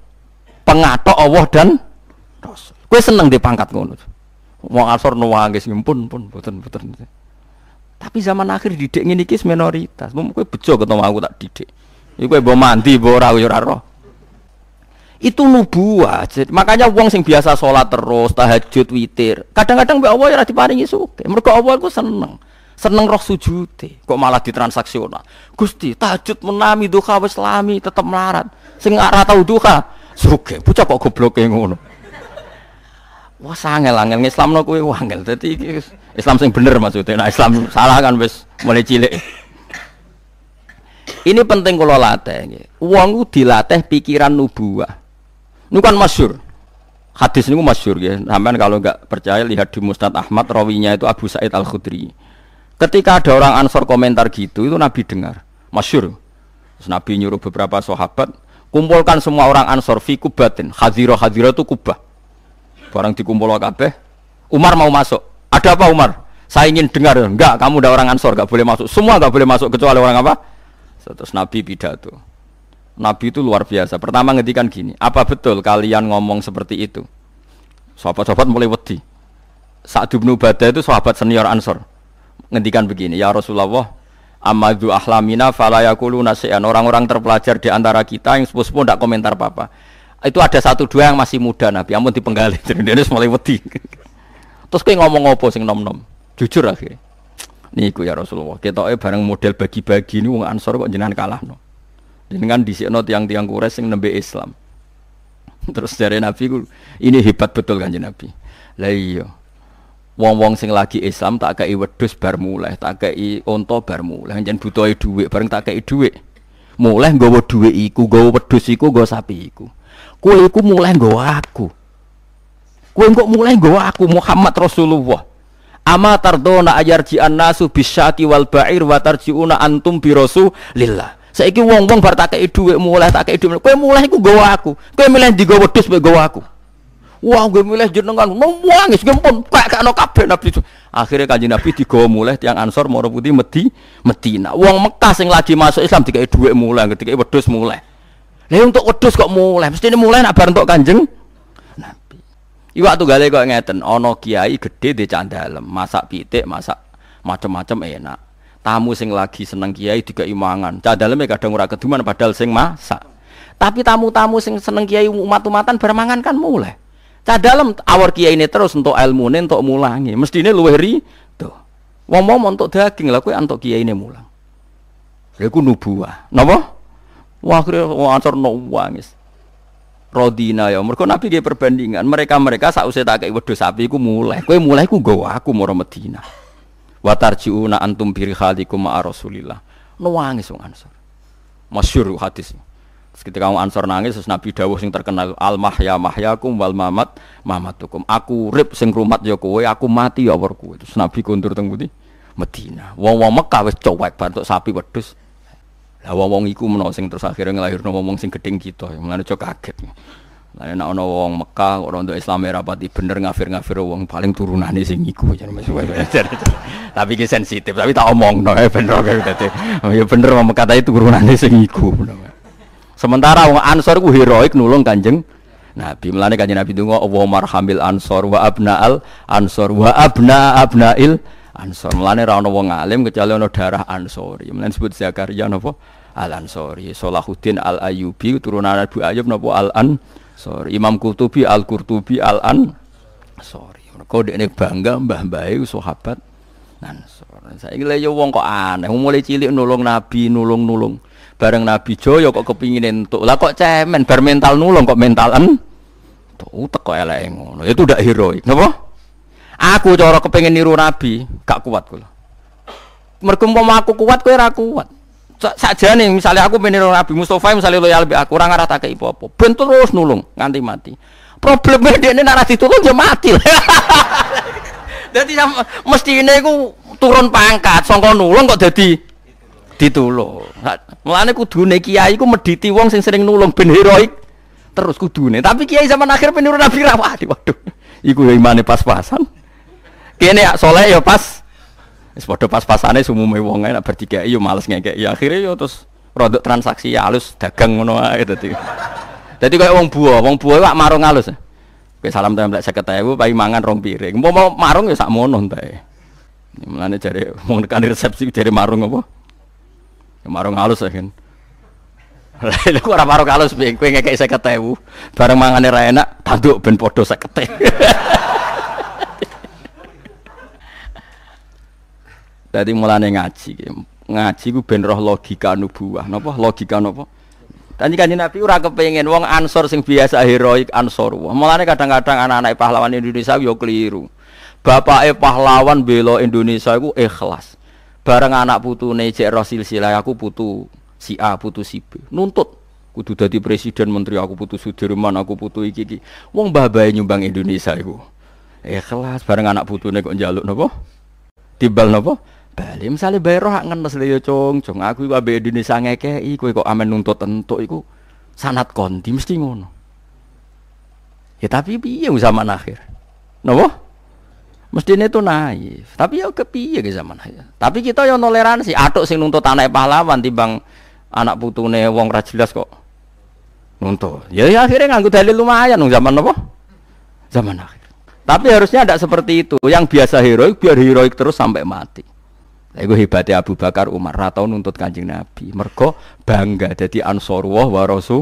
Speaker 1: Pengatok Allah dan Kue seneng di pangkat ngono. Wong asor nuwangis mumpun pun boten boten. Tapi zaman akhir didik ngene iki minoritas. Mum gue bejo ketemu aku tak didik. Iku kowe mbok mandi bawa rawi ora roh. Itu nubuah. Makanya uang sing biasa sholat terus, tahajud, witir. Kadang-kadang mbek Allah ya ora diparingi sugih. Mergo awal gue seneng. Seneng roh sujud, Kok malah ditransaksional. Gusti, tahajud menami duha wis tetap tetep melarat. Sing ora tau duha suke Bocah kok yang ngono. Wah sangel angel Islam no kue wangel. iki Islam sing bener maksudnya. Nah, Islam salah kan wes mulai cilik. Ini penting kalau latih. Uang dilatih pikiran nubuah. Ini kan masyur. Hadis ini masyur ya. Sampai kalau nggak percaya lihat di Mustad Ahmad rawinya itu Abu Said Al Khudri. Ketika ada orang ansor komentar gitu itu Nabi dengar. Masyur. Terus Nabi nyuruh beberapa sahabat kumpulkan semua orang ansor fi kubatin. Hadiro-hadiro itu kubah Barang dikumpul kabeh. Umar mau masuk. Ada apa Umar? Saya ingin dengar. Enggak, kamu udah orang Ansor, enggak boleh masuk. Semua enggak boleh masuk kecuali orang apa? Terus Nabi pidato. Nabi itu luar biasa. Pertama ngedikan gini, apa betul kalian ngomong seperti itu? Sahabat-sahabat mulai wedi. Sa'd ibnu Ubadah itu sahabat senior Ansor. Ngedikan begini, ya Rasulullah, amadu ahlamina falayakulu nasian. Orang-orang terpelajar di antara kita yang sepuh-sepuh tidak komentar apa-apa itu ada satu dua yang masih muda Nabi ampun dipenggali jadi dia mulai wedi terus kayak ngomong apa sing nom nom jujur akhirnya niku ya Rasulullah kita eh bareng model bagi-bagi ini wong ansor kok jenengan kalah no jenengan di sini tiang-tiang kures yang nembe Islam terus dari Nabi ini hebat betul kan Nabi lah iya. wong-wong sing lagi Islam tak kei wedhus bar mulai tak kei onto bar mulai jangan butuh duit, bareng tak kei duit, mulai nggawa dhuwit iku nggawa wedus iku nggawa sapi iku kuliku mulai nggawa aku kowe kok mulai nggawa aku Muhammad Rasulullah ama tardona ayarji annasu bisyati wal ba'ir wa tarjiuna antum bi lillah. saiki wong-wong bar tak dhuwit mulai tak kei dhuwit kowe mulai iku nggawa aku kowe milih ndi nggawa wedhus kowe nggawa aku wah gue milih jenengan nangis gue pun kayak kayak kabeh nabi akhirnya kaji nabi digawa mulai tiang ansor moro putih medi medina uang Mekah sing lagi masuk Islam tiga mulai ketika wedus mulai lah iya untuk wedhus kok mulai, mesti ini mulai nak bar untuk Kanjeng Nabi. Iwak gale kok ngeten, ono kiai gede di candalem, masak pitik, masak macam-macam enak. Tamu sing lagi seneng kiai juga imangan. Candaleme kadang ora keduman padahal sing masak. Tapi tamu-tamu sing seneng kiai umat-umatan bermangan kan mulai. Candalem awor kiai ini terus untuk ilmu ini, untuk mulangi. Mestine luwih ri. Wong-wong untuk daging lah kowe untuk kiai ini mulang. Lha iku nubuah. Napa? Wah, akhirnya ngancur no wangis. Rodina ya, mereka nabi dia perbandingan. Mereka mereka saat usai tak kayak wedus sapi, ku mulai, kue mulai ku gawa aku mau Medina. Watarjiuna antum biri khalikum ma'a rasulillah. No wangis wong ansor. Masyur hadis. Terus ketika wong ansor nangis, terus nabi dawuh sing terkenal al mahya mahyakum wal mamat mamatukum. Aku rip sing rumat ya kowe, aku mati ya war Terus nabi kondur teng Medina. Wong-wong Mekah wis cowek bar sapi wedus. Lah wong-wong iku menawa sing terus akhire nglahirno wong sing gedeng kita, mulane cok kaget. Lah nek ana wong Mekah orang rondo Islam ya, rapati bener ngafir-ngafir wong paling turunane sing iku Tapi ki sensitif, tapi tak omong no eh, bener Ya bener wong Mekah tapi turunane sing iku. Sementara wong Ansor ku heroik nulung Kanjeng Nabi melane kanjeng Nabi tunggu Allahumma marhamil ansor wa abna al ansor wa abna abna'il il Ansor. Mulane ra ono wong alim kecuali ono darah Ansori. Mulane sebut Zakaria napa? Al Ansori. Salahuddin Al Ayyubi turunan Abu Ayyub napa Al Ansori. Imam Qurtubi Al Qurtubi Al Ansori. Kau dekne bangga mbah-mbahe sahabat Ansor. Saiki lha yo wong kok aneh, mulai cilik nulung nabi, nulung-nulung. Bareng nabi Joyo kok kepingin entuk. Lah kok cemen bar mental nulung kok mentalan. Tuh kok eleke ngono. Ya itu dak heroik. Napa? Aku cara kepengen niru Nabi, gak kuat kula. Mergo umpama aku kuat kowe ora kuat. Saja nih, misalnya aku meniru Nabi Mustafa misalnya loyal lebih aku orang arah tak ipo-ipo. Ben terus nulung nganti mati. Problemnya dia ini narasi tulung ya mati. Jadi mesti ini aku turun pangkat, songkon nulung kok jadi ditulung. Mulane kudune kiai ku mediti wong sing sering nulung ben heroik terus kudune. Tapi kiai zaman akhir peniru Nabi Rawadi. Waduh, iku ya imane pas-pasan kene ya soleh ya pas wis padha pas-pasane sumume wong enak berdikei yo ya males ngekek ya akhire yo ya terus produk transaksi ya halus dagang ngono ae dadi dadi kaya wong buah wong buah wak marung halus Oke salam tempel saya ewu, bayi mangan rong piring. Mau mau marung ya sak mono ntai. Mulane jadi mau nekan resepsi jadi marung apa? Ya marung halus kan. Lalu aku marung halus, kue saya seket ewu. Bareng mangan enak, tanduk ben podo seket Dadi mulane ngaji Ngaji ku ben roh logika nubuah. Napa logika napa? Tadi kan Nabi ora kepengen wong ansor sing biasa heroik ansor. Mulane kadang-kadang anak-anak pahlawan Indonesia yo keliru. Bapaknya pahlawan bela Indonesia iku ikhlas. Bareng anak putune cek roh silsilah aku putu si A, putu si B. Nuntut kudu dadi presiden menteri aku putu Sudirman, aku putu iki iki. Wong babae nyumbang Indonesia iku. Ikhlas bareng anak putune kok njaluk napa? tibal napa? bali. misalnya bayar roh mas leyo ya, cong cong aku iku ambek Indonesia ngekeki kue kok amen nuntut entuk iku sanat konti mesti ngono. Ya tapi piye zaman akhir? mesti ini tuh naif tapi ya kepiye ke zaman akhir. tapi kita yang toleransi atuk sing nuntut anak pahlawan timbang anak putune wong ra jelas kok nuntut ya, ya akhirnya nganggut dalil lumayan nung zaman apa zaman akhir tapi harusnya tidak seperti itu yang biasa heroik biar heroik terus sampai mati Nah, iku hebatnya Abu Bakar Umar ratau nuntut kanjeng Nabi. Mergo bangga jadi Ansor wah warosu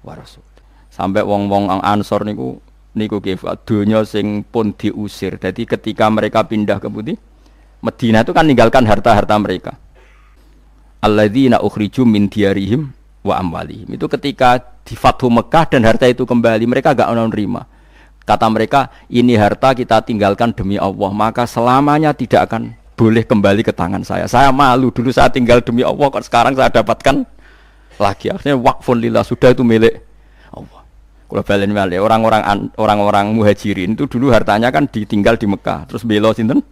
Speaker 1: warosu. Sampai wong-wong ang ansor niku niku kif dunia sing pun diusir. Jadi ketika mereka pindah ke Putih Medina itu kan ninggalkan harta-harta mereka. Alladzina ukhriju min diarihim wa amwalihim. Itu ketika di Fathu Mekah dan harta itu kembali, mereka gak mau nerima. Kata mereka, ini harta kita tinggalkan demi Allah, maka selamanya tidak akan boleh kembali ke tangan saya. Saya malu dulu saya tinggal demi Allah kok sekarang saya dapatkan lagi. Akhirnya wakfun lillah sudah itu milik Allah. Kalau balen balik orang-orang orang-orang muhajirin itu dulu hartanya kan ditinggal di Mekah, terus belo sinten?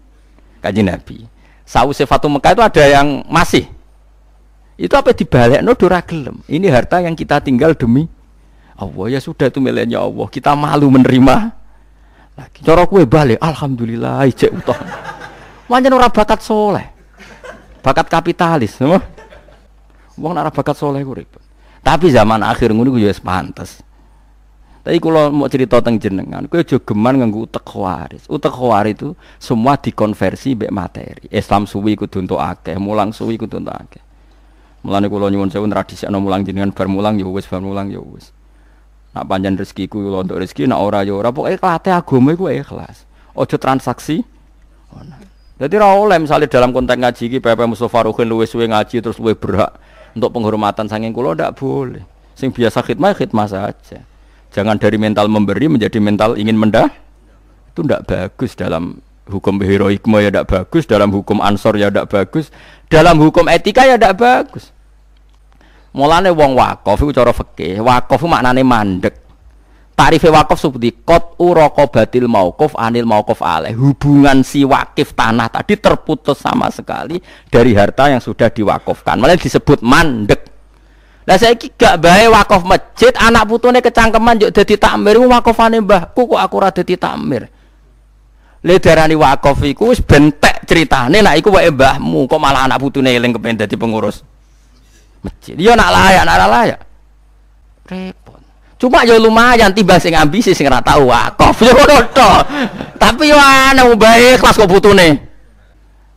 Speaker 1: Kaji Nabi. Saus sifatu Mekah itu ada yang masih. Itu apa dibalik no dora Ini harta yang kita tinggal demi Allah ya sudah itu miliknya Allah. Kita malu menerima lagi. Cara kue balik, alhamdulillah, ijek utang. Wancen ora bakat soleh. Bakat kapitalis, semua. Wong ora bakat soleh gue ribet. Tapi zaman akhir gue juga ya wis pantas. Tapi kalau mau cerita tentang jenengan, gue juga geman nganggu utak waris. Utak waris itu semua dikonversi be materi. Islam suwi kudu untuk akeh, mulang suwi kudu untuk akeh. Mulane kula nyuwun sewu tradisi ana mulang jenengan bar mulang ya wis bar mulang ya wis. Nak panjang rezekiku kula untuk rezeki, nak ora ya ora. Pokoke klate agama iku ikhlas. Ojo transaksi. Oh, nah. Jadi ra oleh misalnya dalam konteks ngaji iki PP Mustofa Ruhin luwe suwe ngaji terus luwe berhak untuk penghormatan saking kula ndak boleh. Sing biasa khidmah khidmah saja. Jangan dari mental memberi menjadi mental ingin mendah. Itu ndak bagus dalam hukum heroikmu ya ndak bagus, dalam hukum ansor ya ndak bagus, dalam hukum etika ya ndak bagus. Mulane wong wakaf iku cara fikih, wakaf maknane mandek. Tarife wakaf seperti kot uroko batil maukof anil maukof ale. Hubungan si wakif tanah tadi terputus sama sekali dari harta yang sudah diwakafkan. Malah disebut mandek. Lah saya gak bae wakaf masjid, anak putune kecangkeman yuk jadi takmir, wakafane mbah kok aku ora dadi takmir. Le darani wakaf iku wis bentek ceritane nek iku wae mbahmu kok malah anak putune eling kepen dadi pengurus masjid. Yo iya, nak layak, nak layak. Repot. Cuma ya lumayan tiba sing ambisi sing ora tau wakaf yo ngono Tapi yo ana mbae kelas kok putune.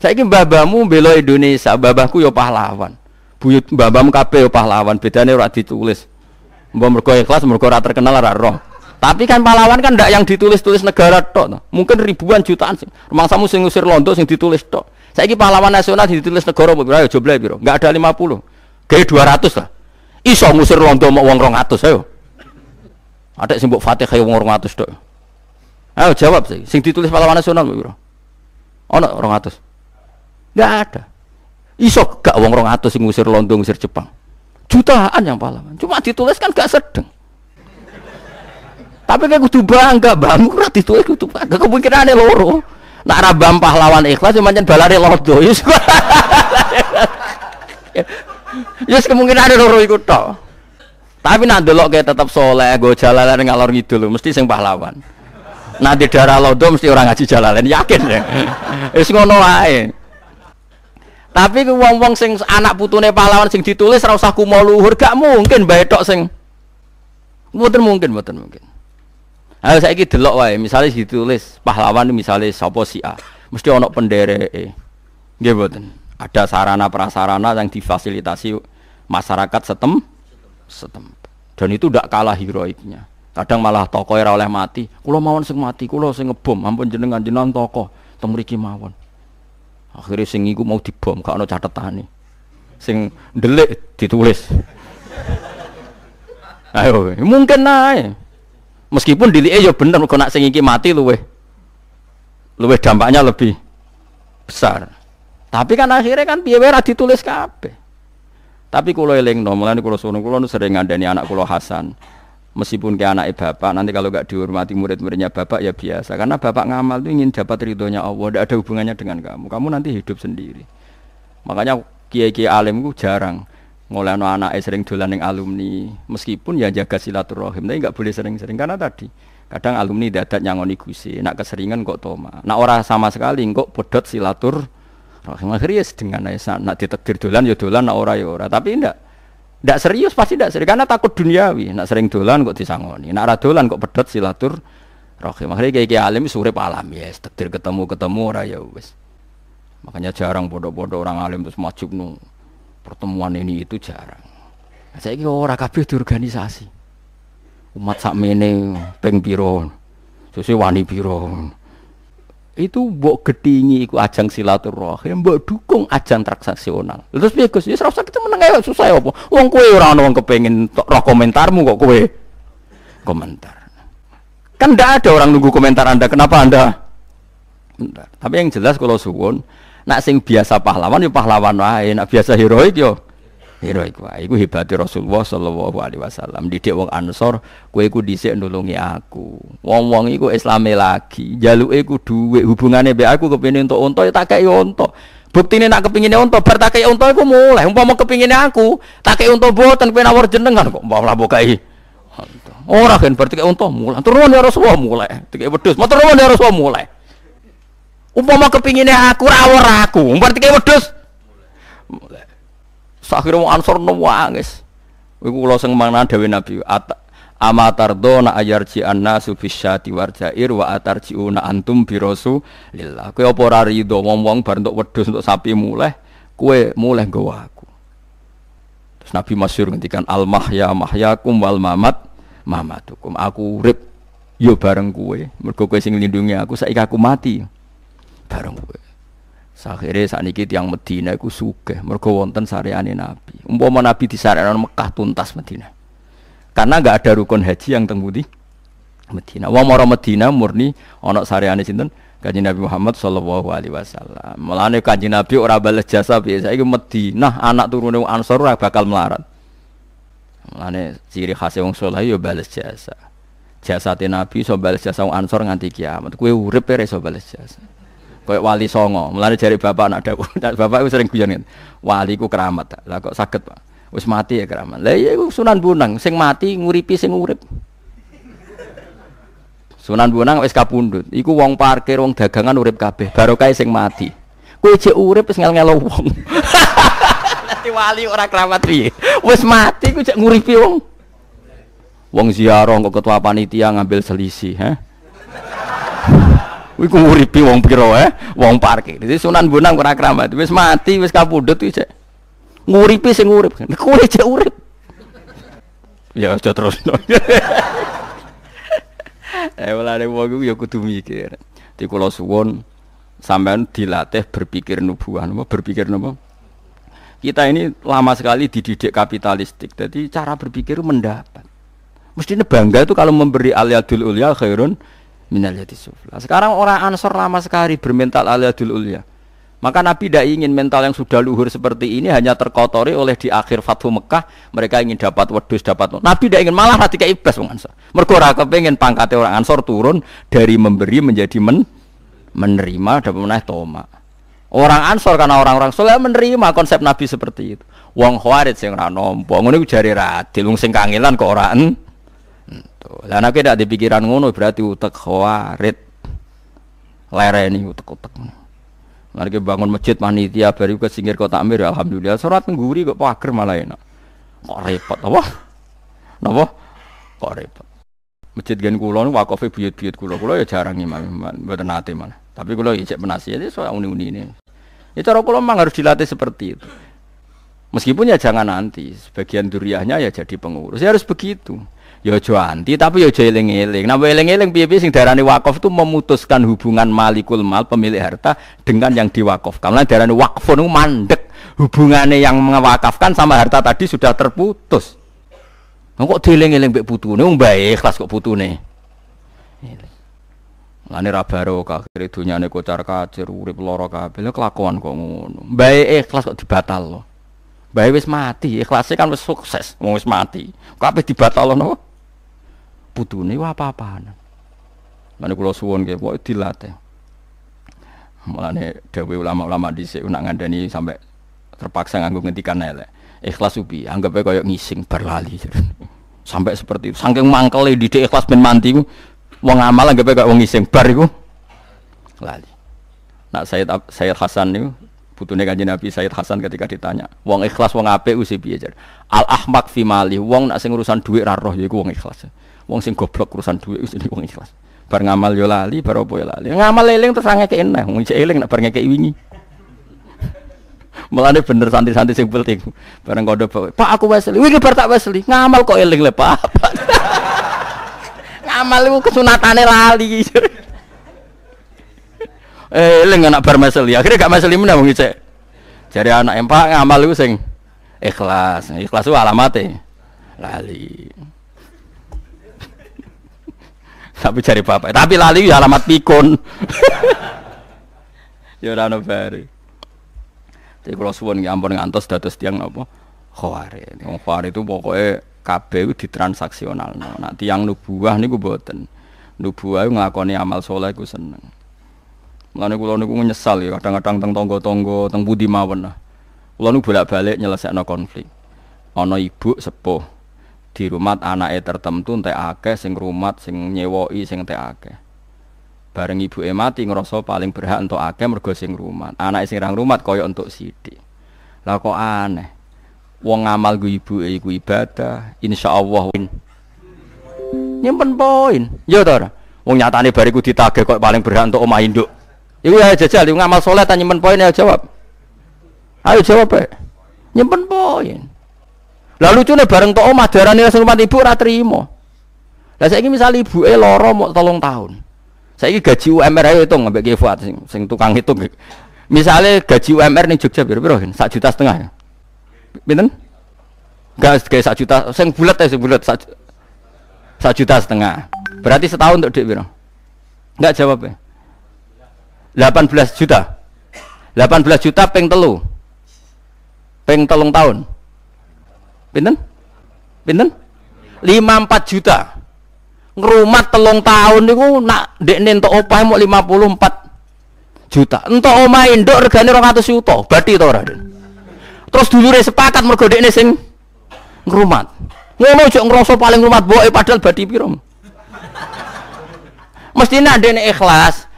Speaker 1: Saiki babamu bela Indonesia, babahku yo pahlawan. Buyut babamu kabeh yo pahlawan, bedane ora ditulis. mbah mergo ikhlas mergo ora terkenal ora roh. Tapi kan pahlawan kan ndak yang ditulis-tulis negara tok. Mungkin ribuan jutaan rumah samu sing ngusir londo sing ditulis tok. Saiki pahlawan nasional ditulis negara pira yo jomblo piro Enggak ada 50. Kayak 200 lah. Iso ngusir londo mau wong 200 ayo. Ada sing mbok Fatihah ya wong 200 tok. Ayo jawab sih, sing ditulis pahlawan nasional piro? Ono 200. Enggak ada. Iso gak wong 200 sing ngusir Londo, ngusir Jepang. Jutaan yang pahlawan. Cuma ditulis kan gak sedeng. Tapi kayak kudu bangga, bangku ora ditulis kudu bangga. Kemungkinan ada loro. Nak rabam pahlawan ikhlas cuma ya nyen balare Londo. Yus ya kemungkinan ada loro iku tok. Tapi nak delok kayak tetap soleh, gue jalalan ngalor loh. mesti sing pahlawan. Nah di daerah Lodo mesti orang ngaji jalalan, yakin ya. Wis ngono ae. Tapi wong-wong sing anak putune pahlawan sing ditulis rasa aku mau luhur, gak mungkin bedok sing mungkin mungkin, mungkin mungkin. Ayo saya gitu delok wae, misalnya ditulis pahlawan misalnya sopo si A, mesti onok pendere, eh. mboten. Ada sarana prasarana yang difasilitasi masyarakat setempat setempat. Dan itu tidak kalah heroiknya. Kadang malah tokoh era oleh mati. Kulo mawon sing mati, kulo sing ngebom, ampun jenengan jenengan tokoh, temriki mawon. Akhirnya sing iku mau dibom, gak ono catetane. Sing delik ditulis. Ayo, mungkin nae. Meskipun dilike ya bener kok nak sing iki mati luwe luwe dampaknya lebih besar. Tapi kan akhirnya kan piye ditulis kabeh. Tapi kalau eling no, mulai kalau kulo kalau sering ngandani anak kalau Hasan. Meskipun ke anak bapak, nanti kalau gak dihormati murid-muridnya bapak ya biasa. Karena bapak ngamal itu ingin dapat ridhonya Allah, tidak ada hubungannya dengan kamu. Kamu nanti hidup sendiri. Makanya kiai-kiai alimku jarang mulai no anak sering dolan yang alumni meskipun ya jaga silaturahim tapi nggak boleh sering-sering karena tadi kadang alumni dadak nyangoni gusi nak keseringan kok toma nak orang sama sekali kok pedot silatur Nah, akhirnya dengan ya, nak ditegir dolan ya dolan nak ora ya ora tapi ndak ndak serius pasti ndak serius karena takut duniawi nak sering dolan kok disangoni nak ora dolan kok pedot silatur rahim akhirnya kayak kayak alim surip alam ya yes, takdir ketemu ketemu ora ya wes makanya jarang bodoh-bodoh orang alim terus macuk nu pertemuan ini itu jarang nah, saya kira orang kabeh diorganisasi umat sakmene ping biron susi wani biron itu buat gedingi iku ajang silaturahim buat dukung ajang transaksional terus piye Gus ya serasa kita ketemen ae susah ya apa orang kue orang orang kepengen kepengin roh komentarmu kok kowe komentar kan tidak ada orang nunggu komentar anda kenapa anda Bentar. tapi yang jelas kalau suwon nak sing biasa pahlawan ya pahlawan lain nak biasa heroik yo ya Heroik wae iku hebate Rasulullah sallallahu alaihi wasallam. Didik wong Ansor, kowe iku dhisik nulungi aku. Wong-wong iku islame lagi, jaluke iku dhuwit, hubungane mbek aku kepengin entuk unta ya tak kei unta. Buktine nak kepingine unta bar tak kei unta iku mulai. Umpama kepingine aku, tak kei unta boten kowe nawar jenengan kok umpama bokai. Ora kan berarti kei unta mulai. Turun ya Rasulullah mulai. Tiga wedhus, matur nuwun ya Rasulullah mulai. Umpama kepingine aku ra aku, berarti kei wedhus mulai. Sakhir wong Ansor nangis. Ah, Iku kula sing mangna dawuh Nabi amatardo na ayarji annasu bisyati warjair wa na antum birosu lillah kowe apa ora rido wong-wong bar entuk wedhus entuk sapi muleh kowe muleh nggawa aku terus Nabi masyhur ngendikan al mahya mahyakum wal mamat mamatukum aku urip yo bareng kowe mergo kowe sing nglindungi aku saiki aku mati bareng kowe Sakhire saat ini tiang Medina itu sugih mergo wonten sariani Nabi Umpama Nabi di sarianan Mekah tuntas Medina Karena enggak ada rukun haji yang pundi? Medina Wong ora Medina murni ana sariani sinten Kanjeng Nabi Muhammad sallallahu alaihi wasallam Melane Kanjeng Nabi ora balas jasa biasa saiki Medina anak turune Ansor ora bakal melarat Melane ciri khasnya wong saleh ya bales jasa Jasa Nabi iso jasa wong Ansor nganti kiamat Kue urip ya iso jasa Kayak wali songo, melalui jari bapak anak dawuh. bapak itu sering guyon kan? Wali ku keramat. Lah kok sakit, Pak? us mati ya keramat. Lah iya Sunan bunang sing mati nguripi sing urip. Sunan bunang wis kapundut Iku wong parkir, wong dagangan urip kabeh. kaya sing mati. Kowe jek urip wis ngel wong. Nanti wali ora keramat piye. Wis mati ku jek nguripi wong. Wong ziarah kok ketua panitia ngambil selisih, ha? Iku nguripi wong piro eh, wong parkir. Jadi Sunan Bonang kurang keramat, wis mati, wis kapundhut tuh cek. Nguripi sing urip. kulit cek urip. Ya aja terus. eh mulane wong ya kudu mikir. Di kulo suwon sampean dilatih berpikir nubuhan, napa berpikir nubuhan. Kita ini lama sekali dididik kapitalistik. Jadi cara berpikir mendapat. Mestinya bangga itu kalau memberi aliyadul ulia khairun minal yadi sufla. Sekarang orang Ansor lama sekali bermental aladul ulya. Maka Nabi tidak ingin mental yang sudah luhur seperti ini hanya terkotori oleh di akhir Fathu Mekah mereka ingin dapat wedus dapat Nabi tidak ingin malah hati kayak iblis orang Ansor. Mergora kepengen pangkatnya orang Ansor turun dari memberi menjadi men menerima dan menaik toma. Orang Ansor karena orang-orang soleh menerima konsep Nabi seperti itu. Wong Khawarij sih ora nompo. ngono iku jare radil wong sing ke kok lah nek di pikiran ngono berarti utek khawarit. Lereni utek-utek. Mereka bangun masjid panitia baru ke singgir kota Amir alhamdulillah surat ngguri kok pager malah enak. Kok repot apa? Napa? Kok repot. Masjid gen kula niku wakofe buyut-buyut kula. Kula ya jarang imam mboten nate malah. Tapi kula ijek ya penasihat ini soal uni-uni ini. Ya cara kula memang harus dilatih seperti itu. Meskipun ya jangan nanti, sebagian duriahnya ya jadi pengurus. Ya harus begitu ya aja anti tapi ya aja eling Nah, eling-eling piye sih sing darani wakaf itu memutuskan hubungan malikul mal pemilik harta dengan yang diwakafkan. Lah darani itu mandek. Hubungannya yang mengwakafkan sama harta tadi sudah terputus. Nah, kok dieling-eling mbek putune wong baik kelas kok putune. Lani rabaro kakiri nih kocar kacir urip loro kabeh kelakuan kok ngono. baik ikhlas kok dibatal loh. Bae wis mati, ikhlasnya kan wis sukses, mau wis mati. Kabeh no? nih wah apa apa nih mana kalau suwon gitu pokoke dilatih. nih dewi ulama-ulama di sini nak ngandani sampai terpaksa nganggo ngendikan nela Ikhlas ubi, anggapnya kayak ngising berlali. sampai seperti itu. Saking di dek ikhlas ben mandi wong amal anggapnya kayak wong ngising bar iku lali. Nak saya, Sayyid Hasan niku putune kanjeng Nabi Sayyid Hasan ketika ditanya, wong ikhlas wong apik usi piye Al ahmak fimali, mali, wong nak sing urusan duit ra roh yaiku wong ikhlas. Wong sing goblok urusan duit wis wong ikhlas. Bar ngamal yo ya lali, bar opo yo ya lali. Ngamal eling terus ngekeki eneh, wong isih eling nek bar ngekeki wingi. Mulane bener santri-santri sing penting. Bareng kodho bawa, "Pak aku Wesley." Wingi bar tak Wesley, ngamal kok eling le, Pak. ngamal iku kesunatane lali. eh, eling anak bar Wesley. Akhirnya gak Wesley meneh wong isih. Jadi anak empak ngamal iku sing ikhlas. Ikhlas ku alamate lali. Tapi cari bapak. Tapi lali ya alamat pikun. ya ora ono bare. Jadi kalau suwun ya ampun ngantos dados tiang apa? Khawari. Wong khawari itu pokoknya kabeh itu no. Nah, tiang nubuah niku boten. Nubuah nglakoni amal soleh ku seneng. Mulane kula niku nyesal ya kadang-kadang teng tangga-tangga teng pundi mawon. Kula niku bolak-balik nyelesekno konflik. Ana ibu sepuh di rumah anak e tertentu teh ake sing rumah sing nyewoi sing teh ake bareng ibu e mati ngerasa paling berhak untuk akeh mergo rumah anak e sing rang rumah untuk sidi lah kok aneh wong ngamal ibu e gue ibadah insya insyaallah nyimpen poin ya to wong nyatane bariku ditagih kok paling berhak untuk omah induk iku ya jajal ngamal sholat, tak nyimpen poin ya jawab ayo jawab ya nyimpen poin Lalu cune bareng toh omah darane Rasulullah ibu ora trimo. Lah saiki misale ibuke lara mau tolong tahun. Saiki gaji UMR ayo hitung ambek Ki sing, sing tukang hitung. Misalnya gaji UMR ning Jogja piro-piro? 1 juta setengah. Ya? Pinten? Gak gawe 1 juta, sing bulat ya sing bulat 1 juta setengah. Berarti setahun untuk dik piro? Enggak jawab ya. E. 18 juta. 18 juta peng telu. Peng telung tahun. Pinten? Pinten? 54 juta. Ngerumat telung tahun niku nak ndekne entuk opah mau 54 juta. Entuk omah nduk regane 200 juta. berarti itu ora, Terus dulure sepakat mergo ndekne sing ngerumat. ngomong juga ngrasa paling ngerumat boke padahal badhi piro. Mesti nak ndekne ikhlas.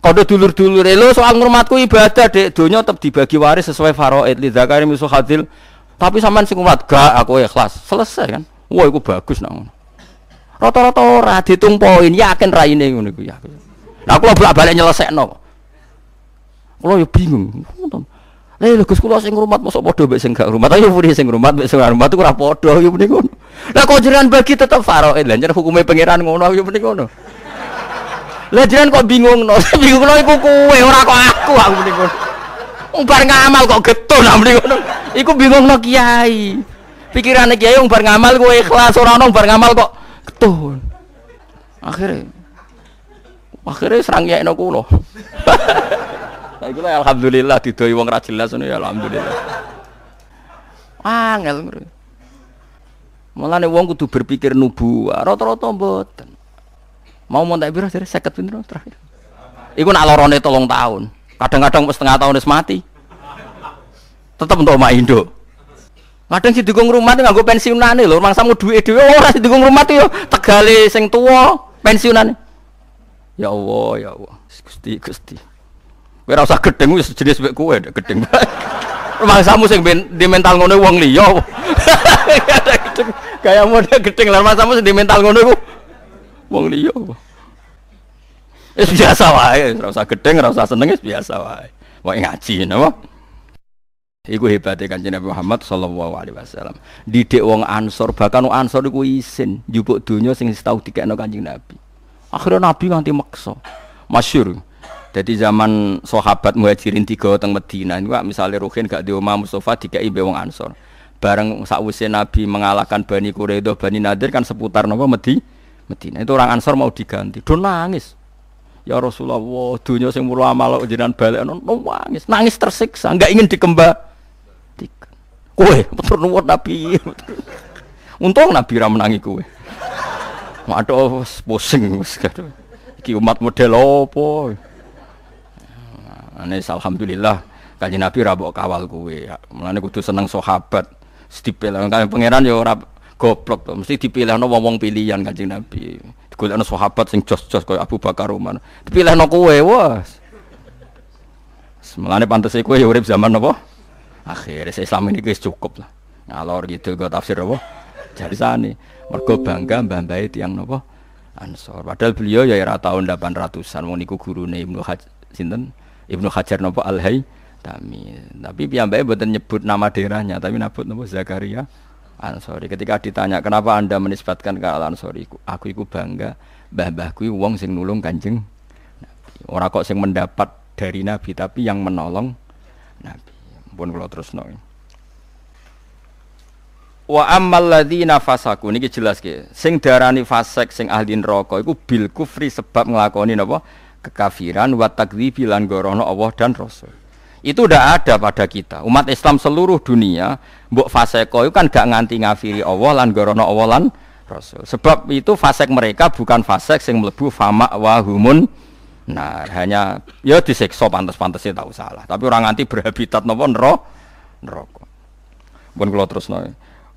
Speaker 1: Kode dulur dulur lo soal ngerumatku ibadah dek donya tetap dibagi waris sesuai faraid lidah karim misuh hadil tapi saman sing kuat gak aku ikhlas. Selesai kan. Wah, iku bagus nang ngono. Rata-rata ora ditung poin, yakin raine ngono iku ya. Nah, kula bolak-balik nyelesekno. Kula yo bingung. Lha lho Gus kula sing rumah mosok padha mbek sing gak rumah. Tapi yo muni sing rumah mbek sing rumah itu ora padha yo muni ngono. Lah kok jenengan bagi tetep lha jeneng hukume pangeran ngono yo muni ngono. Lah jenengan kok bingung no? bingung iku kowe ora kok aku aku muni ngono. Umbar ngamal kok getu nak mriki ngono. Iku bingung no kiai. Pikirane kiai umbar ngamal kowe ikhlas ora ono umbar ngamal kok getun. Akhire akhire serang kiai no kula. Saiki alhamdulillah didoi wong ra jelas ngono ya alhamdulillah. Angel ngono. Mulane wong kudu berpikir nubuah, rata-rata mboten. Mau montek pira jare 50 pira terakhir. Iku nak lorone 3 tahun. Kadang-kadang setengah tahun harus mati. tetap untuk rumah Indo. Kadang si dukung rumah nggak gue pensiunan nih mangsa mu duit duit oh si dukung rumah yo tegale sing tua pensiunan Ya Allah, ya Allah. Gusti, Gusti. Kowe ora usah gedeng wis jenis mek kowe gedeng. Mangsamu sing di mental ngono wong liya. Kayak model gedeng lah mangsamu sing di mental ngono iku ya Allah Wis biasa wae, ora usah gedeng, ora usah seneng, wis biasa wae. Wae ngaji napa? Iku hebatnya kanjeng Nabi Muhammad sallallahu alaihi wasallam. Didik wong Ansor, bahkan wong Ansor iku isin njupuk donya sing tau dikekno kanjeng Nabi. Akhirnya Nabi nganti maksa. Masyur. Jadi zaman sahabat Muhajirin tiga teng Madinah niku misalnya Ruhin gak di omah Mustafa dikeki be wong Ansor. Bareng sakwise Nabi mengalahkan Bani Quraidah, Bani Nadir kan seputar napa Medi Medina. Itu orang Ansor mau diganti. Do nangis. Ya Rasulullah, dunia sing mulu amal jenengan balekno nangis, nangis tersiksa, enggak ingin dikembah Kowe betul nuwun Nabi. Untung Nabi ra menangi kowe. Waduh, pusing wis Iki umat model opo? Ane nah, alhamdulillah kanjeng Nabi ra mbok kawal kowe. Mulane kudu seneng sahabat. Sedipeleng kanjeng pangeran ya ora goblok to, mesti dipilihno wong-wong pilihan kanjeng Nabi. Golekno sahabat sing jos-jos koyo Abu Bakar Umar. Pilihno kowe wes. Semulane pantes kowe ya urip zaman apa? Akhire Islam ini wis cukup lah. Ngalor gitu go tafsir apa? sani Mergo bangga mbah tiang nopo. Ansor. Padahal beliau ya era tahun 800-an wong niku gurune Ibnu Hajar sinten? Ibnu Hajar napa Al-Hay Tami. Tapi piyambake mboten nyebut nama daerahnya, tapi nyebut nopo Zakaria Ansori. Ketika ditanya kenapa anda menisbatkan ke Al Ansori, aku ikut bangga mbah wong sing nulung kanjeng. Orang kok sing mendapat dari Nabi tapi yang menolong Nabi. Pun kalau terus nong. Wa ammal ladzina fasaku niki jelas ke. Sing darani fasek sing ahli neraka iku bil kufri sebab nglakoni napa kekafiran wa takdzibi lan gorono Allah dan Rasul. Itu udah ada pada kita. Umat Islam seluruh dunia, buk faseko itu kan gak nganti ngafiri awalan lan gorono awalan Rasul. Sebab itu fasek mereka bukan fasek sing mlebu fama wa humun Nah, hanya ya disiksa pantas-pantasnya tahu salah. Tapi orang nganti berhabitat nopo neraka. Neraka. Pun terus nopo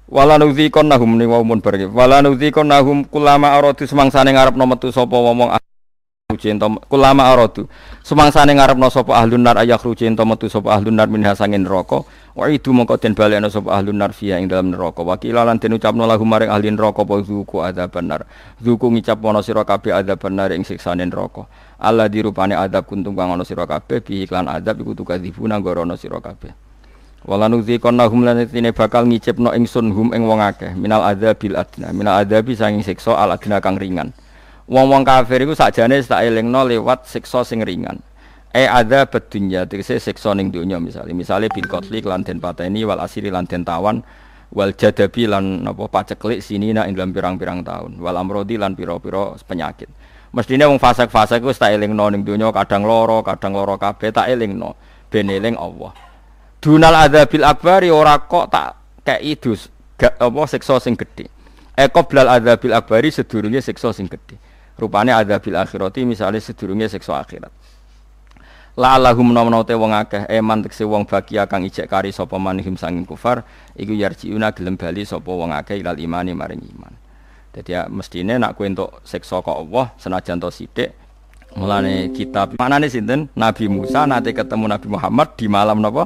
Speaker 1: Wala kon nahum ni wa mun wala nuzi kon nahum kulama aroti semangsa ngarepno metu sopo wong rujen tom, kulama aradu sumangsane ngarepno sapa ahlun nar ayah rujen tom metu sapa ahlun nar minha sangin neraka wa itu mongko den balekno sapa ahlun nar via ing dalam neraka wa lalan lan ucap no lagu maring ahli neraka apa zuku ada benar zuku ngicap ana kape ada adzaban nar ing siksane roko. Allah dirupane adab kuntung kang ana siro kabeh bi iklan adab iku tukadibu nang ana sira kabeh Walanu zikon lan lanetine bakal ngicipno ingsun hum ing wong akeh minal adzabil adna minal adzabi sanging siksa al adna kang ringan wong-wong kafir iku sakjane tak elingno lewat siksa sing ringan e ada bedunya tegese siksa ning donya misale misale bil qatli lan den pateni wal asiri lan den tawan wal jadabi lan napa paceklik sini nak dalam pirang-pirang tahun wal amrodi lan pira-pira penyakit mestine wong fase-fase wis tak elingno ning donya kadang loro, kadang loro kabeh tak elingno ben eling Allah dunal adzabil akbari ora kok tak kei dus gak apa siksa sing gedhe eko ada adzabil akbari sedurunge siksa sing gedhe Rupanya ada bil akhirati misalnya sedurunge seksa akhirat. La lahum menawa te wong akeh eman tekse wong bakia kang ijek kari sapa manihim sanging kufar iku yarjiuna gelem bali sapa wong akeh ilal imani maring iman. Jadi ya mestine nak kowe entuk seksa kok Allah senajan to sithik mulane kitab manane sinten Nabi Musa nanti ketemu Nabi Muhammad di malam napa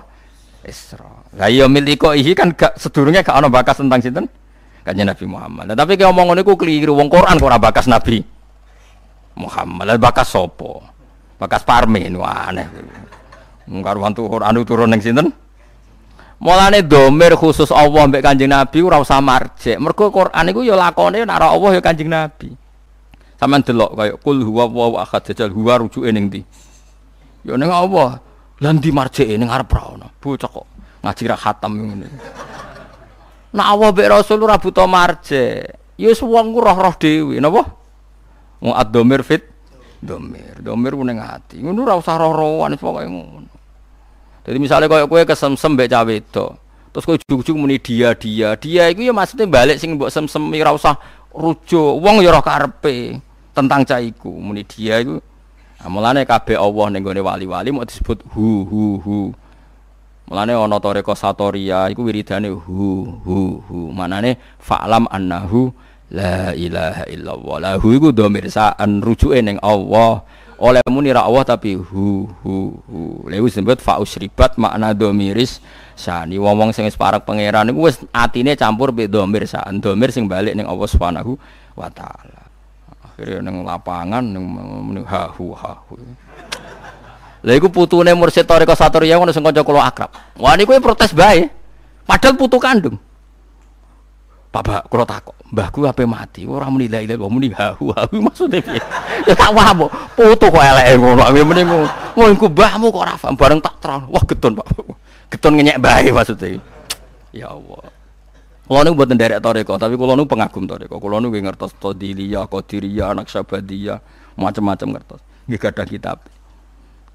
Speaker 1: Isra. Lah iya miliko iki kan gak sedurunge gak ana bakas tentang sinten? Kanjeng Nabi Muhammad. Nah, tapi ki omongane ku keliru wong Quran kok ora bakas Nabi. Muhammad. Lah bakas sopo, Bakas Parmin wah aneh. Karuan tuh Quran turun ning sinten? Mulane domir khusus Allah mbek Kanjeng Nabi ora usah marjek. Mergo Quran iku ya lakone nek Allah ya Kanjeng Nabi. Saman delok kaya kul huwa Allahu ahad jajal huwa rujuke ning ndi? Ya ning Allah. Lah ndi marjeke ning arep ra ono. Bocah kok ngaji ra khatam ngene. Nek Allah mbek Rasul ora buta marjek. Ya wong roh-roh dhewe, napa? Mau ad-domir fit domir. Domir pun ning ati. Ngono ora usah roh-rohan pokoke ngono. Jadi misalnya koyo kowe kesemsem mbek cah wedok. Terus kowe jujuk-jujuk muni dia dia. Dia iku ya maksudnya balik sing mbok semsem ya ora usah rujuk. Wong ya ora karepe tentang cah iku. Muni dia iku nah, Mulane kabeh Allah ning gone wali-wali mau disebut hu hu hu. Mulane ana toreko satoria iku wiridane hu hu hu. Manane fa'lam annahu la ilaha illallah lahu iku dhamir sa'an rujuke ning Allah oleh muni ra Allah tapi hu hu hu lewu sebut fa usribat makna domiris sani wong-wong sing wis parek pangeran niku wis atine campur be domir saan domir sing balik ning Allah Subhanahu wa taala akhire ning lapangan ning ha hu ha hu lha iku putune mursid Toriko Satoriya ngono sing kanca kula akrab wah niku e protes bae padahal putu kandung Pak kula takok, mbahku ape mati ora muni la ilaha muni hahu hahu maksude piye? Ya tak wahmu, putu kok eleke ngono. Ya muni ngono iku mbahmu kok ora bareng tak terang. Wah keton Pak. Getun ngenyek bae maksude. Ya Allah. Kulo niku mboten nderek toreko, tapi kulo niku pengagum toreko. Kulo niku ngertos Tadilia, anak Naksabandia, macam-macam ngertos. Nggih gadah kitab.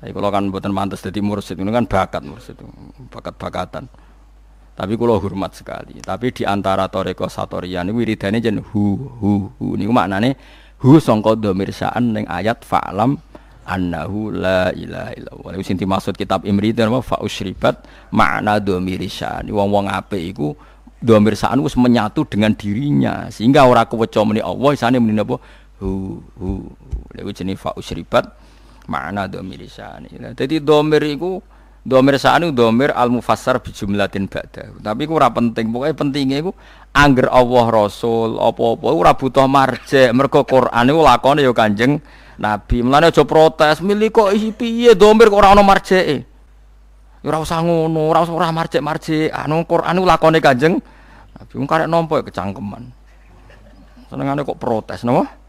Speaker 1: Tapi kulo kan mboten mantes dadi mursid, niku kan bakat mursid. Bakat-bakatan. Tapi kula hormat sekali. Tapi di antara toreko satorian niku wiridane jen hu hu hu niku maknane hu sangka dhamir sa'an ning ayat fa'lam annahu la ilaha illallah. Niku sing dimaksud kitab Imri dan apa fa usribat makna dhamir sa'an. Wong-wong apik iku dhamir sa'an wis menyatu dengan dirinya sehingga ora keweca meni Allah isane meni apa hu hu. Niku jenenge fa usribat makna dhamir sa'an. Dadi dhamir iku domir sa'an itu domir al-mufassar bijumlatin ba'da tapi itu ora penting pokoknya pentingnya itu angger Allah Rasul apa-apa ora butuh marje mergo Quran itu lakone ya Kanjeng Nabi mlane aja protes milih kok piye domir kok ora marce marjee ya ora usah ngono ora usah ora marje-marje anu Quran itu lakone Kanjeng Nabi wong karek nampa ya kecangkeman senengane kok protes napa no?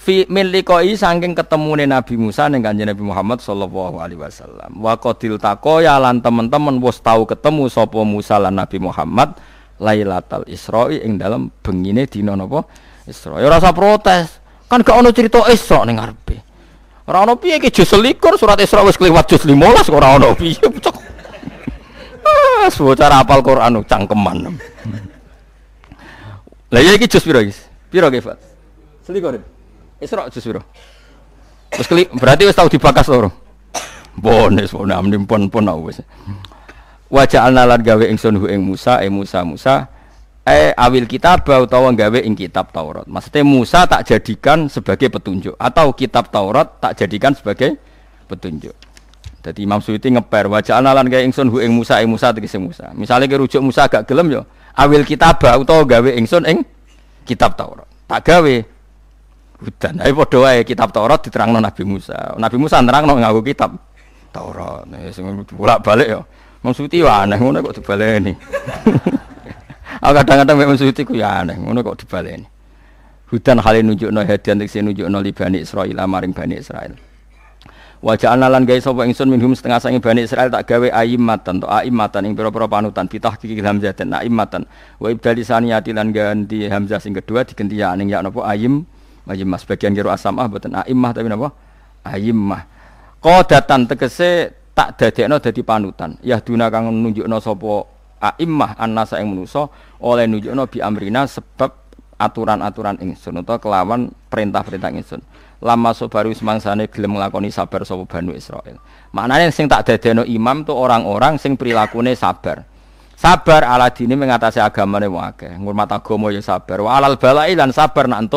Speaker 1: fi milikoi saking ketemune Nabi Musa ning kanjeng Nabi Muhammad sallallahu alaihi wasallam. Wa qadil takoya lan teman-teman wis tau ketemu sapa Musa lan Nabi Muhammad Lailatul Isra'i ing dalam bengine dina napa Isra. Ya rasa protes. Kan gak ono cerita Isra ning ngarepe. Ora ono piye iki jus selikur surat Isra wis kliwat jus 15 kok ora ono piye. Ah, bocah apal Quran cangkeman. Lah iya iki jus piro iki? Piro Fat? Selikur. Isra eh, jus piro? Wis berarti wis tau dibakas loro. Bonus, pun amnim pun pun wis. Wa ja'alna lan gawe ingsun hu ing Musa, e Musa Musa eh awil kitab utawa gawe ing kitab Taurat. Maksudnya Musa tak jadikan sebagai petunjuk atau kitab Taurat tak jadikan sebagai petunjuk. Jadi Imam Suyuti ngeper wajah analan kayak ingsun hu ing Musa ing eh, Musa tegese Musa. Misalnya ke rujuk Musa agak gelem yo. Awil kitab utawa gawe ingsun ing kitab Taurat. Tak gawe hudan. Ayo padha wae kitab Taurat diterangno Nabi Musa. Nabi Musa nerangno nganggo kitab Taurat. Sing bolak-balik ya. Wong suti ya aneh ngono kok dibaleni. Aku kadang-kadang mek suti ku ya aneh ngono kok dibaleni. Hudan nunjuk nunjukno hadian tekse nunjukno li Bani Israil maring Bani Israil. Wajah analan guys sapa ingsun minhum setengah sangi Bani Israel tak gawe aimatan to aimatan ing pira-pira panutan pitah kiki hamzah dan aimatan wa ibdali saniyati lan ganti hamzah sing kedua diganti ya ning ya napa aim Ayimmah sebagian kira asamah boten aimah tapi napa? Ayimmah. Qodatan tegese tak dadekno dadi panutan. ya Yahduna kang nunjukno sapa aimah anasa yang menuso oleh no bi amrina sebab aturan-aturan ingsun atau kelawan perintah-perintah ingsun. Lama sobaru semangsane gelem nglakoni sabar sapa Banu Israel. maknanya sing tak dadekno imam tuh orang-orang sing perilakunya sabar. Sabar ala dini mengatasi agama wae akeh. Ngurmat agama ya sabar. walal balai sabar nak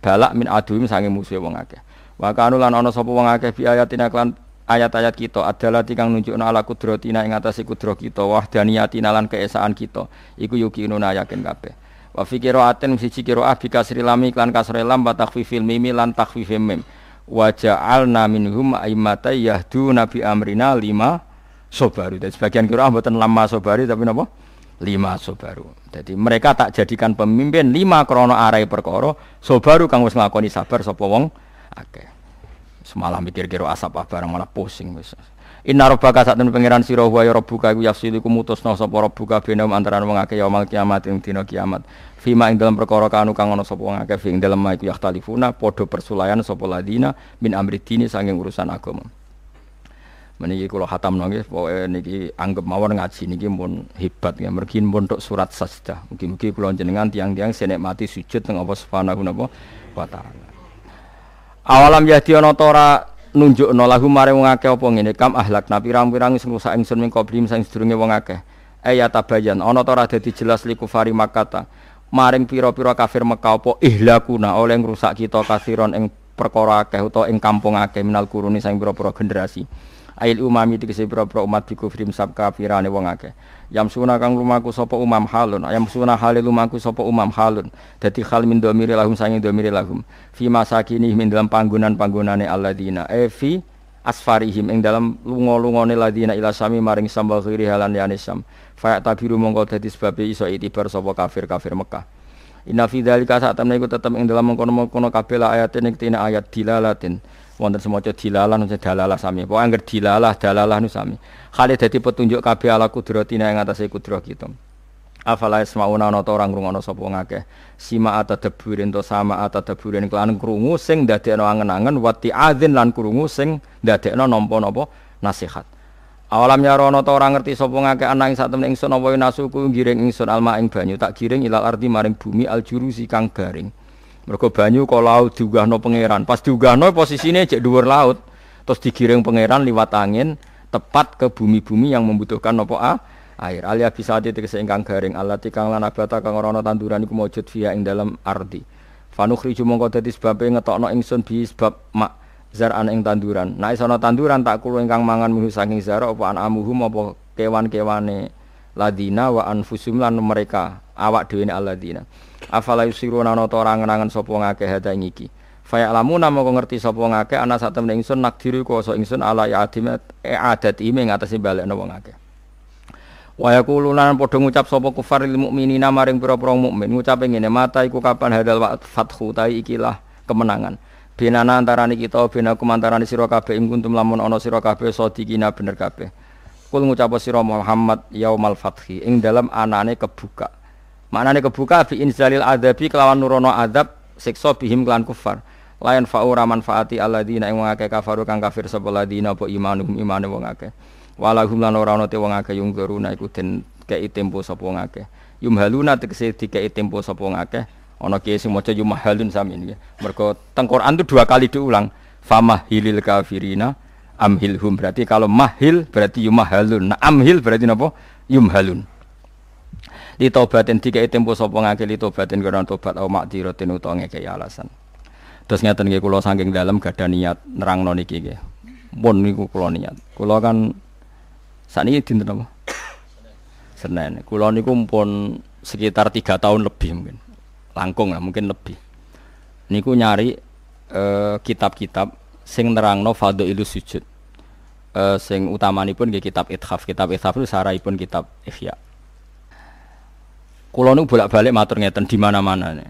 Speaker 1: balak min aduhim sange musuhe wong akeh wa kanu lan ana sapa wong akeh bi ayatina kelan ayat-ayat kita adalah tikang nunjukno ala kudratina ing atase kudro kita wahdaniyatina lan keesaan kita iku yuki inuna yakin kabeh wa fi qiraatin siji qiraah bi kasri lam iklan kasri lam wa takhfifil mim lan takhfifim mim wa ja'alna minhum aimata yahduna bi amrina lima sobari dan sebagian qiraah mboten lama sobari tapi napa lima sobaru. Jadi mereka tak jadikan pemimpin lima krono arai perkoro sobaru kang wis ngakoni sabar sapa wong akeh. Semalah mikir kira asap apa barang malah pusing wis. Inna rabbaka satun pangeran sira wa ya rabbuka iku yafsiliku mutusna sapa rabbuka benam antaran wong akeh yaumul kiamat ing dina kiamat. Fima ing dalam perkara kanu kang ana sapa wong akeh ing dalem iku yahtalifuna padha persulayan sapa ladina min amri dini sanging urusan agama. Meniki kalau hatam nongis, pokoknya niki anggap mawon ngaji niki pun hebat ya. Mergi pun untuk surat sajdah. Mungkin-mungkin kalau jenengan tiang-tiang senek mati sujud teng apa subhanahu wa ta'ala. Awalam yahdi ana tora nunjuk no lahu mare wong akeh apa ngene kam ahlak napi pirang-pirang sing rusak ingsun ming koplim sing sedurunge wong akeh. Ayat tabayan ana tora dadi jelas liku fari makata. Maring pira-pira kafir Mekah apa ihlakuna oleh ngrusak kita kasiron ing perkara akeh utawa ing kampung akeh minal kuruni sing pira-pira generasi ail umami tegese pira-pira umat bikufrim sab kafirane wong akeh yamsuna kang lumaku sapa umam halun yamsuna hale lumaku sapa umam halun dadi hal min lahum sange domiri lahum fi masakini min dalam panggonan-panggonane alladzina e fi asfarihim ing dalam lunga-lungane ladina ila sami maring sambal khiri halan yani sam fa tabiru mongko dadi sebabe iso itibar sapa kafir-kafir Mekah Inna fi dzalika saat temen iku tetep ing dalam mengkono-mengkono kabeh ayatin ing ayat dilalatin wonten semoco dilalah nusa dalalah sami pokoke angger dilalah dalalah nusa. sami kali dadi petunjuk kabeh ala kudratina ing atase kudroh kita afala yasmauna ana orang ngrungokno sapa ngakeh sima ata deburin to sama ata deburin kelan krungu sing dadekno angen-angen wati azin lan krungu sing dadekno nampa napa nasihat Awalam ya rono to orang ngerti sapa ngake ana ing satemene ingsun apa nasuku giring ingsun alma ing banyu tak giring ilal ardi maring bumi aljurusi kang garing. Mergo banyu kok laut diunggahno pangeran. Pas diunggahno posisine cek dua laut. Terus digiring pangeran liwat angin tepat ke bumi-bumi yang membutuhkan nopo a air. Alia bisa tegese ingkang garing alati kang lan abata kang ora tanduran iku maujud via ing dalam ardi. Fanukhriju mongko dadi sebabe ngetokno ingsun bi sebab mak zar'an ing tanduran. Nek nah, tanduran tak kulo ingkang mangan minhu saking zara apa anamuhum apa kewan-kewane ladina wa anfusum lan mereka awak dhewe aladina. Afala yusiruna ana ta ora ngenangen sapa ngakeh hada ing iki. Fa ya'lamuna moko ngerti sapa ngakeh ana sak temne ingsun nakdiri kuwasa ingsun ala ya'dime adat ime ngatasi balekno wong akeh. Wa yaquluna padha ngucap sapa kufar lil mukminina maring pira-pira mukmin ngucape ngene mata iku kapan hadal wa fathu ta ikilah kemenangan. Binana antarani kita bina kumantarani sira kabeh ing kuntum lamun ana sira kabeh sadikina bener kabeh. Kul ngucap sira Muhammad yaumal fathi ing dalam anane kebuka. Manane kebuka fi inzalil adabi kelawan nurono adab siksa bihim kelan kufar. Layan fa'u raman fa'ati alladzina ing ngake kafaru kang kafir sapa ladina po imanu imanu wong akeh. Walahum lan ora ana te wong akeh yung guruna iku den kei tempo sapa wong akeh. Yumhaluna tegese dikei tempo sapa wong akeh. Ana kiye sing maca yumhalun samin ya. Mergo teng Quran itu dua kali diulang. Famahilil kafirina amhilhum berarti kalau mahil berarti yumahalun. Nah amhil berarti yum Yumhalun li taubatin dikai tempo sapa ngake li taubatin kira tobat au makdiratin utawa ngeke alasan terus ngeten nggih kula saking dalem gadah niat nerangno niki nggih pun niku kula niat kula kan sakniki dinten apa Senin kula niku pun sekitar tiga tahun lebih mungkin langkung lah mungkin lebih niku nyari eh, kitab-kitab uh, sing nerangno fadhailu sujud. Uh, sing utamanipun nggih kitab Ithaf. Kitab Ithaf itu pun kitab Ihya. Kulo nu bolak-balik matur ngeten di mana-mana. nih.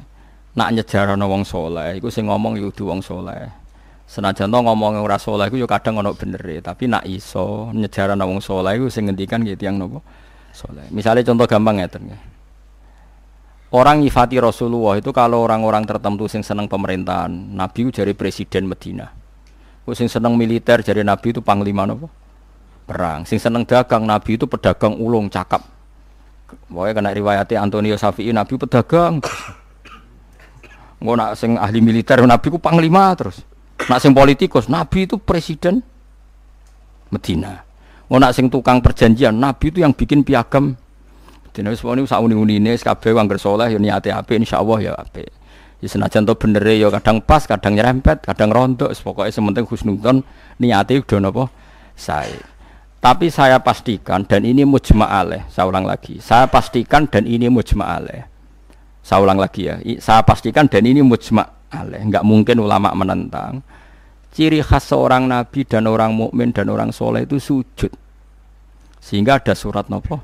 Speaker 1: Nak nyejarana wong saleh iku sing ngomong yo ya wong soleh. Senajan to ngomong ora saleh iku yo ya kadang ono bener e. tapi nak iso nyejarana wong soleh, iku sing ngendikan nggih ya tiyang napa soleh. Misalnya contoh gampang ngeten nggih. Orang nyifati Rasulullah itu kalau orang-orang tertentu sing seneng pemerintahan, Nabi itu jadi presiden Medina. Kok sing seneng militer jadi Nabi itu panglima napa? Perang. Sing seneng dagang Nabi itu pedagang ulung cakap. Wae kena riwayate Antonio Safi'i Nabi pedagang. Engko nak sing ahli militer Nabi ku panglima terus. Nak sing politikus Nabi itu presiden Medina. Engko nak sing tukang perjanjian Nabi itu yang bikin piagam. Dene wis wani sak uni-unine kabeh wong saleh ya niate apik insyaallah ya apik. Ya senajan to bener ya kadang pas, kadang nyerempet, kadang rontok, pokoke sementing husnudzon niate udah napa saya. Tapi saya pastikan dan ini mujma'aleh, Saya ulang lagi. Saya pastikan dan ini mujma'aleh. Saya ulang lagi ya. Saya pastikan dan ini mujma'aleh. Enggak mungkin ulama menentang. Ciri khas seorang nabi dan orang mukmin dan orang soleh itu sujud. Sehingga ada surat nopo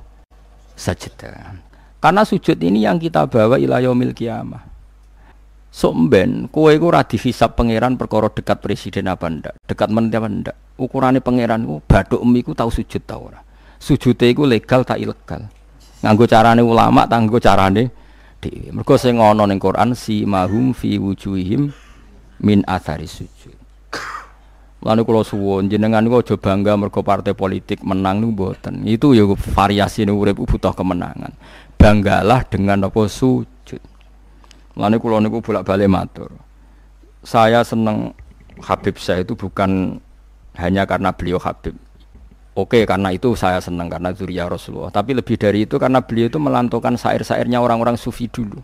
Speaker 1: sajadah. Karena sujud ini yang kita bawa ilayah kiamah. Somben, kue ku radhi hisap pangeran perkara dekat presiden apa ndak, dekat menteri apa ndak. Ukurane pangeran ku emi emiku tau sujud tau ora. Sujute iku legal tak ilegal. Nganggo carane ulama, tak nganggo carane dhewe. Mergo sing ana ning Quran si mahum fi wujuhihim min athari sujud. Lalu kalau suwon jenengan kok aja bangga mergo partai politik menang nu boten. Itu ya variasi urip butuh kemenangan. Banggalah dengan apa su Lalu kula niku bolak-balik matur. Saya seneng Habib saya itu bukan hanya karena beliau Habib. Oke, karena itu saya seneng karena zuriyah Rasulullah. Tapi lebih dari itu karena beliau itu melantukan syair-syairnya orang-orang sufi dulu.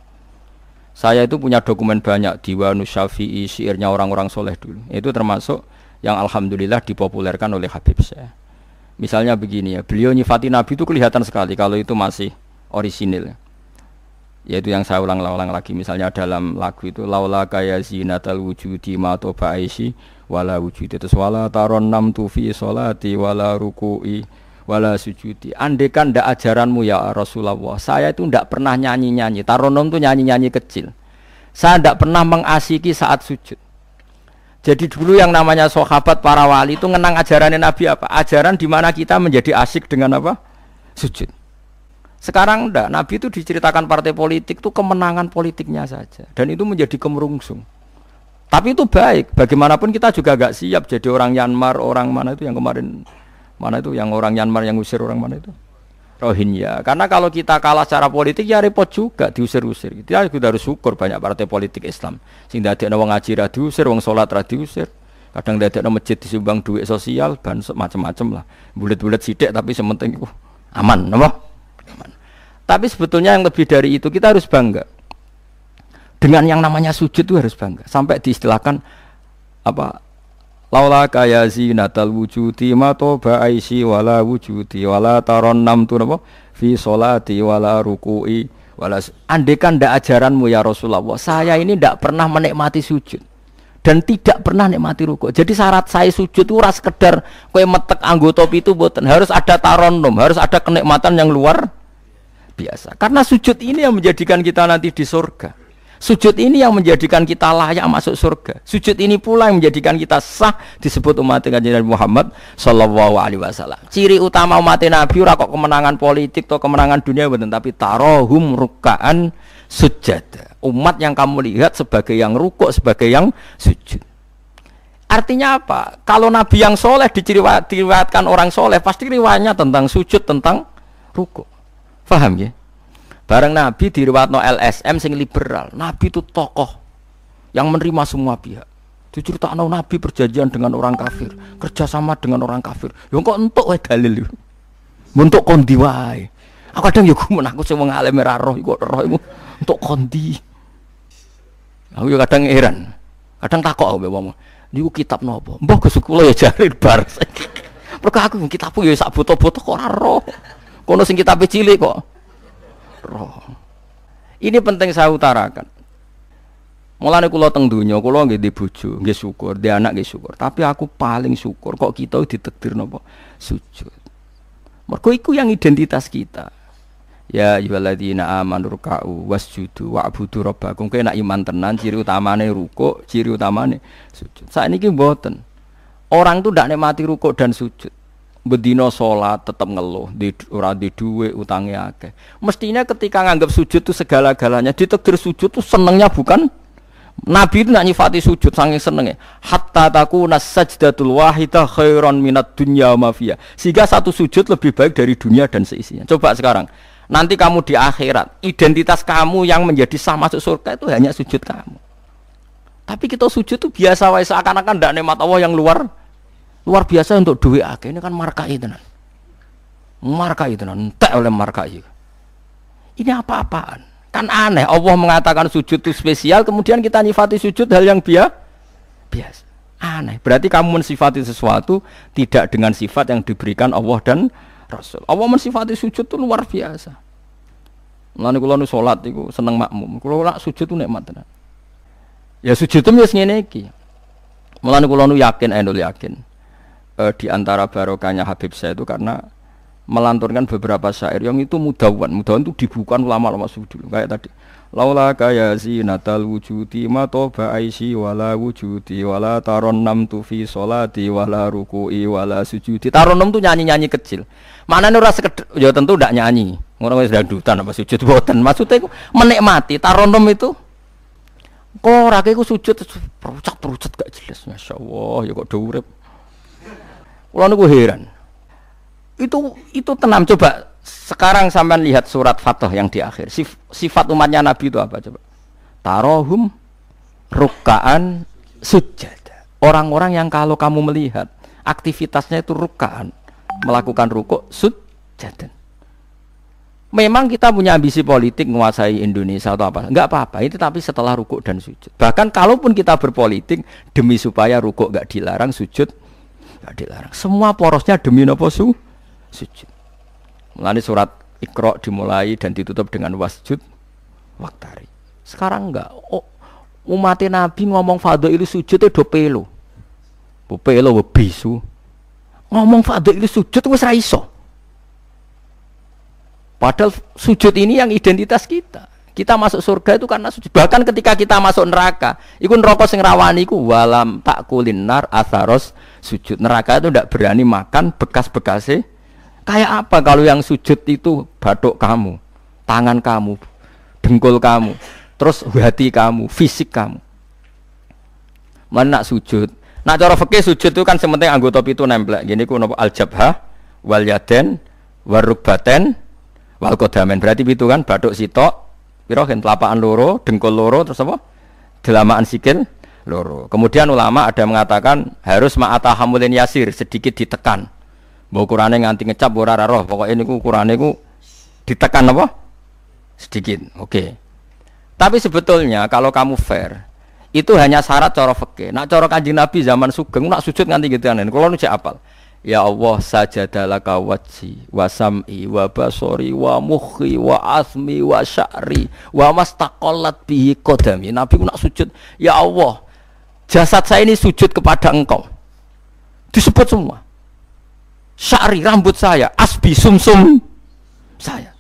Speaker 1: Saya itu punya dokumen banyak Diwanu Syafi'i, syairnya orang-orang soleh dulu. Itu termasuk yang alhamdulillah dipopulerkan oleh Habib saya. Misalnya begini ya, beliau nyifati Nabi itu kelihatan sekali kalau itu masih orisinil yaitu yang saya ulang-ulang lagi misalnya dalam lagu itu laula kaya zinatal wujudi ma toba aisyi wala wujudi terus wala taron nam tufi solati wala ruku'i wala sujudi andekan ndak ajaranmu ya Rasulullah saya itu ndak pernah nyanyi-nyanyi taronom itu nyanyi-nyanyi kecil saya ndak pernah mengasiki saat sujud jadi dulu yang namanya sahabat para wali itu ngenang ajaranin Nabi apa? Ajaran di mana kita menjadi asik dengan apa? Sujud. Sekarang enggak, Nabi itu diceritakan partai politik itu kemenangan politiknya saja dan itu menjadi kemerungsung. Tapi itu baik, bagaimanapun kita juga gak siap jadi orang Myanmar, orang mana itu yang kemarin mana itu yang orang Myanmar yang usir orang mana itu? Rohingya. Karena kalau kita kalah secara politik ya repot juga diusir-usir. Kita harus syukur banyak partai politik Islam. Sing ada ana wong ngaji ra diusir, wong sholat ra diusir. Kadang dadi ana masjid disumbang duit sosial, bansos macam-macam lah. Bulet-bulet sidik tapi sementing uh, aman, No? Tapi sebetulnya yang lebih dari itu kita harus bangga. Dengan yang namanya sujud itu harus bangga. Sampai diistilahkan apa laula kaya zinatal wujudi ma toba aisi wala wujudi wala taron nam tu apa fi solati wala rukui wala andekan ndak ajaranmu ya Rasulullah saya ini tidak pernah menikmati sujud dan tidak pernah nikmati ruku jadi syarat saya sujud itu ras keder kue metek anggota itu buatan harus ada taronum harus ada kenikmatan yang luar biasa. Karena sujud ini yang menjadikan kita nanti di surga. Sujud ini yang menjadikan kita layak masuk surga. Sujud ini pula yang menjadikan kita sah disebut umat Nabi Muhammad Shallallahu Alaihi Wasallam. Ciri utama umat Nabi ora kok kemenangan politik atau kemenangan dunia betul, tapi tarohum rukaan sujud. Umat yang kamu lihat sebagai yang rukuk, sebagai yang sujud. Artinya apa? Kalau Nabi yang soleh diciriwatkan orang soleh, pasti riwayatnya tentang sujud, tentang rukuk. Faham ya? Bareng Nabi diriwatno LSM sing liberal. Nabi itu tokoh yang menerima semua pihak. Diceritakan Nabi perjanjian dengan orang kafir, kerjasama dengan orang kafir. Ya kok entuk wae dalil. Untuk kondi wae. Aku kadang ya gumun aku sing wong alim ora roh iku roh iku entuk kondi. Aku ya kadang heran. Kadang takok aku wong. Niku kitab nopo? Mbah Gus kula ya jarir bar. Perkara aku kitabku ya sak buta-buta kok roh. Kono sing kitabe cilik kok. Roh. Ini penting saya utarakan. Mulane kula teng donya kula nggih di bojo, nggih syukur, di anak nggih syukur. Tapi aku paling syukur kok kita ditekdir napa? Sujud. Mergo iku yang identitas kita. Ya ayyuhalladzina amanu ruk'u wasjudu wa'budu rabbakum. Kowe nek iman tenan ciri utamane rukuk, ciri utamane sujud. Saat ini mboten. Orang tuh ndak nikmati rukuk dan sujud bedino sholat tetap ngeluh di ora di duwe utangnya akeh mestinya ketika nganggap sujud itu segala-galanya di sujud itu senengnya bukan Nabi itu nak nyifati sujud sangat senengnya hatta takuna sajdatul wahidah khairan minat dunia mafia sehingga satu sujud lebih baik dari dunia dan seisinya coba sekarang nanti kamu di akhirat identitas kamu yang menjadi sah masuk surga itu hanya sujud kamu tapi kita sujud itu biasa wae seakan-akan ndak nikmat Allah yang luar luar biasa untuk duit ah, akeh ini kan marka itu markai marka itu tenan entek oleh marka itu ini apa-apaan kan aneh Allah mengatakan sujud itu spesial kemudian kita nyifati sujud hal yang biasa biasa aneh berarti kamu mensifati sesuatu tidak dengan sifat yang diberikan Allah dan Rasul Allah mensifati sujud itu luar biasa Nanti kalau nih salat itu seneng makmum. kalau sujud itu nikmat tenan. Ya sujud itu biasanya ngene lagi. Mulane nu yakin endul eh, yakin uh, di antara barokahnya Habib saya itu karena melanturkan beberapa syair yang itu mudawan mudawan itu dibukan lama-lama dulu kayak tadi laula kaya natal wujudi ma toba aisi wala wujudi wala nam tu fi solati wala ruku'i wala sujudi nam tu nyanyi-nyanyi kecil mana ora sekedar ya tentu tidak nyanyi orang sudah dandutan apa sujud boten maksudnya itu menikmati nam itu kok rakyatku sujud perucat perucat gak jelas allah ya kok do Kulo niku heran. Itu itu tenam coba sekarang sampean lihat surat fatoh yang di akhir. Sif, sifat umatnya Nabi itu apa coba? Tarohum rukaan sujud. Orang-orang yang kalau kamu melihat aktivitasnya itu rukaan, melakukan rukuk sujud. Memang kita punya ambisi politik menguasai Indonesia atau apa, Enggak apa-apa. Itu tapi setelah rukuk dan sujud. Bahkan kalaupun kita berpolitik demi supaya rukuk enggak dilarang, sujud tidak dilarang. Semua porosnya demi nopo su sujud. Mulai surat Iqra dimulai dan ditutup dengan wasjud waktari. Sekarang enggak. Oh, umat Nabi ngomong itu sujud itu dope lo bebisu. Ngomong itu sujud itu seraiso Padahal sujud ini yang identitas kita. Kita masuk surga itu karena suci. Bahkan ketika kita masuk neraka, itu neraka sing rawani iku walam tak kulinar asaros sujud. Neraka itu tidak berani makan bekas-bekasnya. Kayak apa kalau yang sujud itu batuk kamu, tangan kamu, dengkul kamu, terus hati kamu, fisik kamu. Mana sujud? Nah cara fakir sujud itu kan sementing anggota itu nempel. Gini ku nopo aljabha wal yaden warubaten wal kodamen. Berarti itu kan batuk sitok, pirohin telapakan loro, dengkul loro, terus apa? Delamaan sikil loro. Kemudian ulama ada mengatakan harus ma'atahamulin yasir, sedikit ditekan. Bahwa ukurannya nganti ngecap, ora roh, pokoknya ini ukurannya ku ditekan apa? Sedikit, oke. Okay. Tapi sebetulnya kalau kamu fair, itu hanya syarat cara fakir Nak cara kanjeng Nabi zaman sugeng, nak sujud nganti gitu aneh. Kalau nu apal. Ya Allah sajadalah wajhi wa sam'i wa basori wa mukhi wa asmi wa sya'ri wa mastaqallat bihi kodami Nabi nak sujud Ya Allah jasad saya ini sujud kepada engkau disebut semua sya'ri rambut saya asbi sumsum -sum saya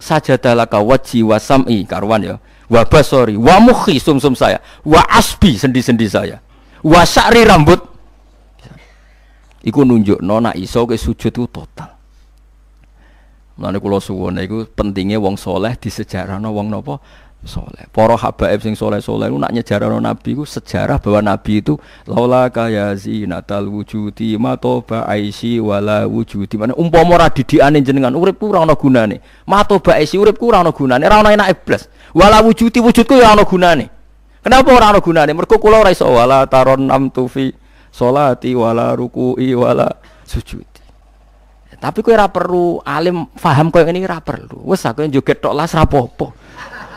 Speaker 1: sajadalah wajhi wa sam'i karwan ya wa basori wa mukhi sumsum saya wa asbi sendi-sendi saya wa sya'ri rambut Iku nunjuk nona iso ke sujud itu total. Mulane kula suwun iku pentingnya wong soleh di sejarah no wong nopo soleh. Poroh habaib sing soleh-soleh sejarah no nabi iku sejarah bahwa nabi itu laula kaya zinatal wujudi matoba aisi wala wujudi. Mana umpama ora didikane jenengan uripku ora ana gunane. Matoba aisi uripku ora ana gunane, ora ana enake blas. Wala wujudi wujudku ya ana gunane. Kenapa ora ana gunane? Mergo kula ora iso wala taron tufi solati wala ruku'i wala sujud tapi kowe ora perlu alim faham koyo ngene ora perlu. Wes aku joget tok las ra Sementing apa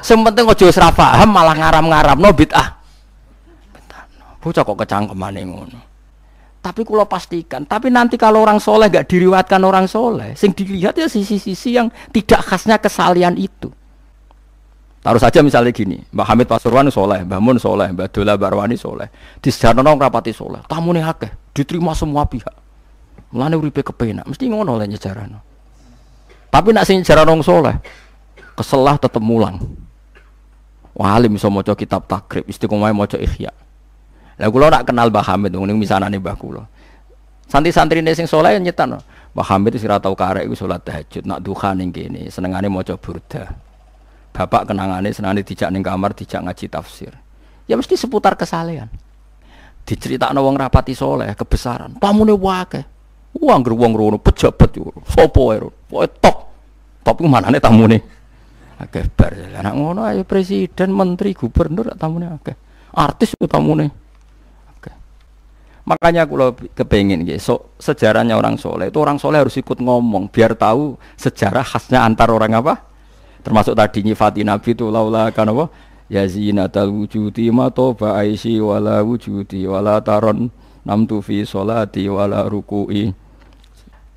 Speaker 1: Sing penting aja wis ra paham malah ngaram no bid'ah. Bocah kok kecangkemane ngono. Tapi kula pastikan, tapi nanti kalau orang soleh gak diriwatkan orang soleh, sing dilihat ya sisi-sisi yang tidak khasnya kesalian itu. Taruh saja misalnya gini, Mbak Hamid Pasuruan soleh, Mbak Mun soleh, Mbak Dola Barwani soleh, di nong rapati soleh, tamu nih akeh, diterima semua pihak. Mulane uripe kepenak, mesti ngono oleh nyejaran. Tapi nak sing nyejarano soleh, keselah tetep mulang. Wah, alim iso maca kitab takrib, istiqomah cok ikhya, Lah lo nak kenal Mbah Hamid, misalnya nih Mbak lo santri santri nih sing soleh nyetan, Mbah Hamid sih tau karek gue sholat tahajud, nak duha nih gini, senengane cok burda bapak kenangane senane dijak ning kamar dijak ngaji tafsir. Ya mesti seputar kesalehan. Diceritakno wong rapati soleh kebesaran. Tamune wae. Wah, uang wong rono pejabat yo. Sopo ae rono? Pokoke top. Top ku manane tamune. Akeh bar. Anak ngono ayo presiden, menteri, gubernur tamune akeh. Artis ku tamune. Oke Makanya lo kepengen ya, so, sejarahnya orang soleh itu orang soleh harus ikut ngomong biar tahu sejarah khasnya antar orang apa? termasuk tadi nyifati Nabi itu laula kan apa ya zinatal wujudi ma toba aisi wala wujudi wala taron namtu fi salati wala ruku'i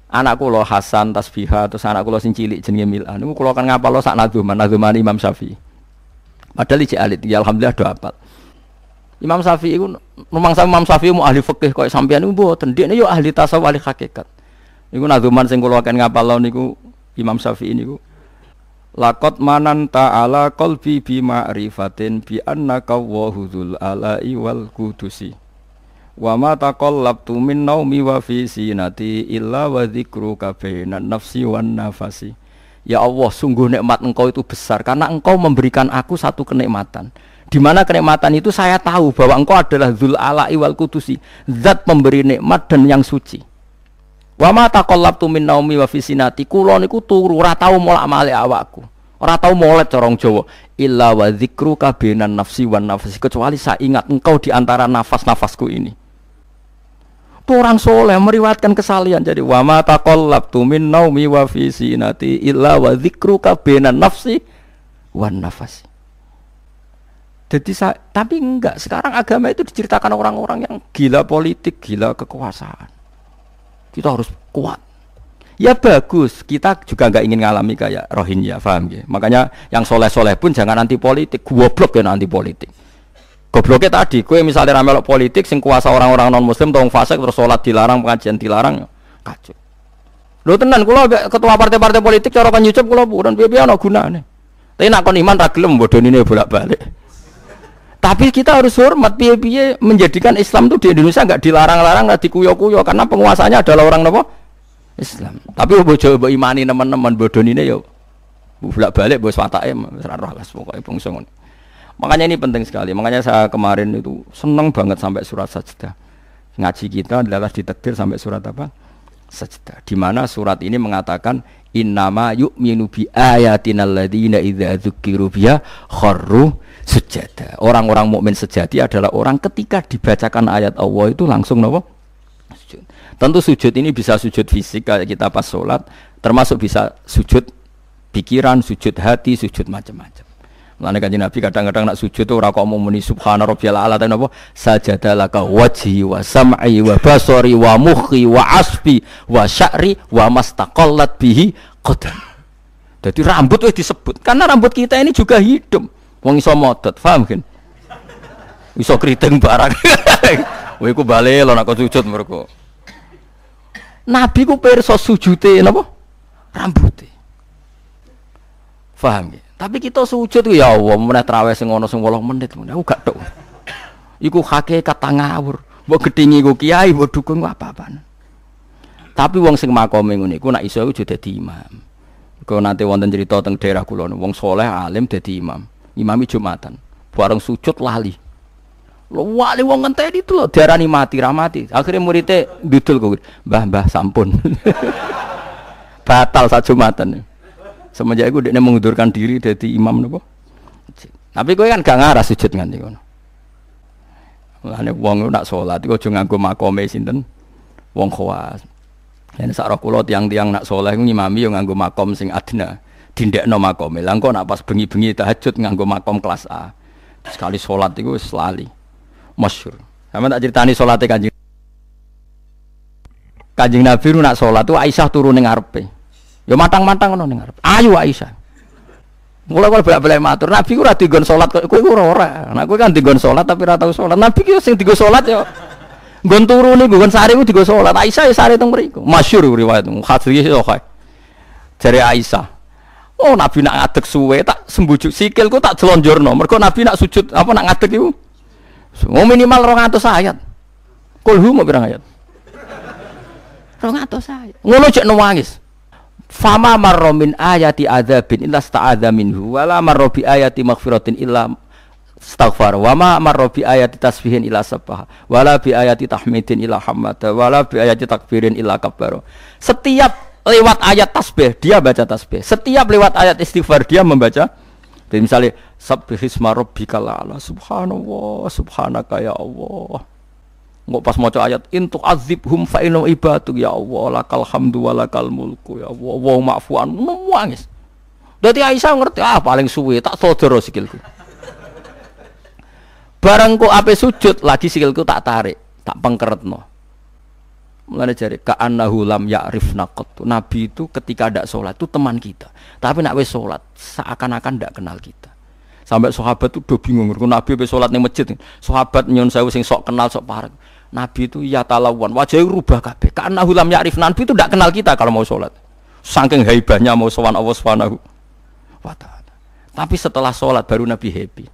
Speaker 1: anakku lo Hasan tasbihah terus anakku lo sing cilik jenenge Mil'an niku kula kan ngapal lo sak nadzuman nadzuman Imam Syafi'i padahal iki alit ya alhamdulillah do apal Imam Syafi'i iku memang sama Imam Syafi'i mu ahli fikih kok sampeyan niku mboten dekne yo ahli tasawuf ahli hakikat niku nadzuman sing kula kan ngapal lo niku Imam Syafi'i niku Lakot manan ta'ala kolbi bi ma'rifatin bi annaka wahudul ala'i wal kudusi Wa ma labtu min naumi wa fi sinati illa wa zikru kabainan nafsi wan nafasi Ya Allah, sungguh nikmat engkau itu besar karena engkau memberikan aku satu kenikmatan. Di mana kenikmatan itu saya tahu bahwa engkau adalah Zul Ala'i wal Kudusi, zat pemberi nikmat dan yang suci. Wa ma taqallabtu min naumi wa fi sinati kula niku turu ora tau molak-malik awakku. Ora tau molet corong Jawa. Illa wa dzikru kabinan nafsi wan nafsi kecuali saya ingat engkau di antara nafas-nafasku ini. tu orang soleh meriwatkan kesalian jadi wa ma taqallabtu min naumi wa fi sinati illa wa dzikru kabinan nafsi wan nafsi. Jadi saya, tapi enggak sekarang agama itu diceritakan orang-orang yang gila politik, gila kekuasaan. Kita harus kuat. Ya bagus, kita juga nggak ingin ngalami kayak Rohingya, paham ya? Makanya yang soleh-soleh pun jangan anti politik, goblok ya anti politik. Gobloknya tadi, kue misalnya ramelok politik, sing kuasa orang-orang non muslim, tolong fasik, terus sholat dilarang, pengajian dilarang, ya. kacau. Lo tenan, kulo ketua partai-partai politik, cara kan gue kulo bukan biar-biar no guna nih. Tapi nak kon iman ragilem, bodoh ini bolak-balik. Tapi kita harus hormat piye-piye menjadikan Islam itu di Indonesia nggak dilarang-larang, nggak dikuyok-kuyok karena penguasanya adalah orang nopo Islam. Tapi bojo mbok imani teman-teman bodonine yo bolak-balik bos watake em roh semoga pokoke bangsa ngono. Makanya ini penting sekali. Makanya saya kemarin itu seneng banget sampai surat sajdah. Ngaji kita adalah ditektir sampai surat apa? Sajdah. Di mana surat ini mengatakan innama yu'minu bi ayatina alladziina idza dzukiru biha kharru sujada. Orang-orang mukmin sejati adalah orang ketika dibacakan ayat Allah itu langsung nopo sujud. Tentu sujud ini bisa sujud fisik kayak kita pas sholat, termasuk bisa sujud pikiran, sujud hati, sujud macam-macam. Mulane kanjeng Nabi kadang-kadang nak sujud tuh ora kok muni subhana rabbiyal a'la tapi napa sajadalaka wajhi wa sam'i wa basari wa mukhi wa asbi wa sya'ri wa mastaqallat bihi qadam. Jadi rambut wis disebut karena rambut kita ini juga hidup. Wong iso motot, paham kan? Iso keriting barang. Kowe ku bali lho nek sujud merku. Nabi ku pirsa sujute napa? Rambute. Paham ya? Tapi kita sujud ya Allah, muna terawih sing ana sing 8 menit, aku gak tok. Iku hakikat ngawur. Mbok gedhingi ku kiai, mbok dukung apa-apaan. Tapi wong sing makome ngene iku nek iso iku dadi imam. Kau nanti wonten cerita tentang daerah kulon, wong soleh alim dadi imam imami Jumatan. Bareng sujud lali. Lo wali wong ngenteni itu lo diarani mati ra mati. Akhire muridnya dudul kok, "Mbah-mbah sampun." Batal sak Jumatan. Semenjak itu dia mengundurkan diri dari imam nopo. Tapi gue kan gak ngarah sujud nganti kono. Mulane wong nak salat iku aja nganggo makome sinten? Wong khawas. Lan sak kula tiang-tiang nak sholat, gue nyimami yang nganggo makom sing adna dindekno makome. Lah engko nak pas bengi-bengi tahajud nganggo makom kelas A. Sekali sholat itu selali masyur. Sama tak ceritani sholat e, Kanjeng Kanjeng Nabi nak sholat tuh Aisyah turun ning ngarepe. Yo ya matang-matang ngono ning ngarepe. Ayo Aisyah. Mulai kalau bela bela matur, Nabi ku rati gon sholat, kok gue ora ora. Nah, gue kan digon sholat tapi ratau sholat. Nabi ku sing digon sholat yo. Ya. Gon turun nih, gon sari ku digon sholat. Aisyah ya sari teng beriku. Masyur riwayat, hadis ya itu Jari Aisyah. Oh Nabi nak ngadeg suwe tak sembujuk ku tak jelonjorno. Mereka Nabi nak sujud apa nak ngadeg itu. Oh minimal atau ayat. Kulhu mau bilang ayat? atau sayat. Ngono cek nangis. Fama marromin ayati adabin illa sta'adza minhu wala marrobi ayati maghfiratin illa staghfar wama marrobi ayati tasbihin illa sabah wala bi ayati tahmidin illa hamada wala bi ayati takbirin illa kabbaro. Setiap lewat ayat tasbih dia baca tasbih. Setiap lewat ayat istighfar dia membaca jadi misalnya sabbihisma marobika lala subhanallah subhanaka ya Allah. Enggak pas mau ayat intu azib fa inna ibaduk ya Allah lakal hamdu walakal mulku ya Allah wa ma'fuan nangis. Dadi Aisyah ngerti ah paling suwe tak sodoro sikilku. Barangku ape sujud lagi sikilku tak tarik, tak pengkeretno. Mulanya jari ka'annahu lam ya rifnakot Nabi itu ketika ada sholat itu teman kita. Tapi nak wes sholat seakan-akan tidak kenal kita. Sampai sahabat itu udah bingung. Nabi wes sholat di masjid. Sahabat nyun saya sing sok kenal sok parang Nabi itu ya talawan wajahnya rubah kabeh. Ka'annahu lam ya'rif Nabi itu tidak kenal kita kalau mau sholat. Saking haibahnya mau sowan Allah Subhanahu wa Tapi setelah sholat baru Nabi happy.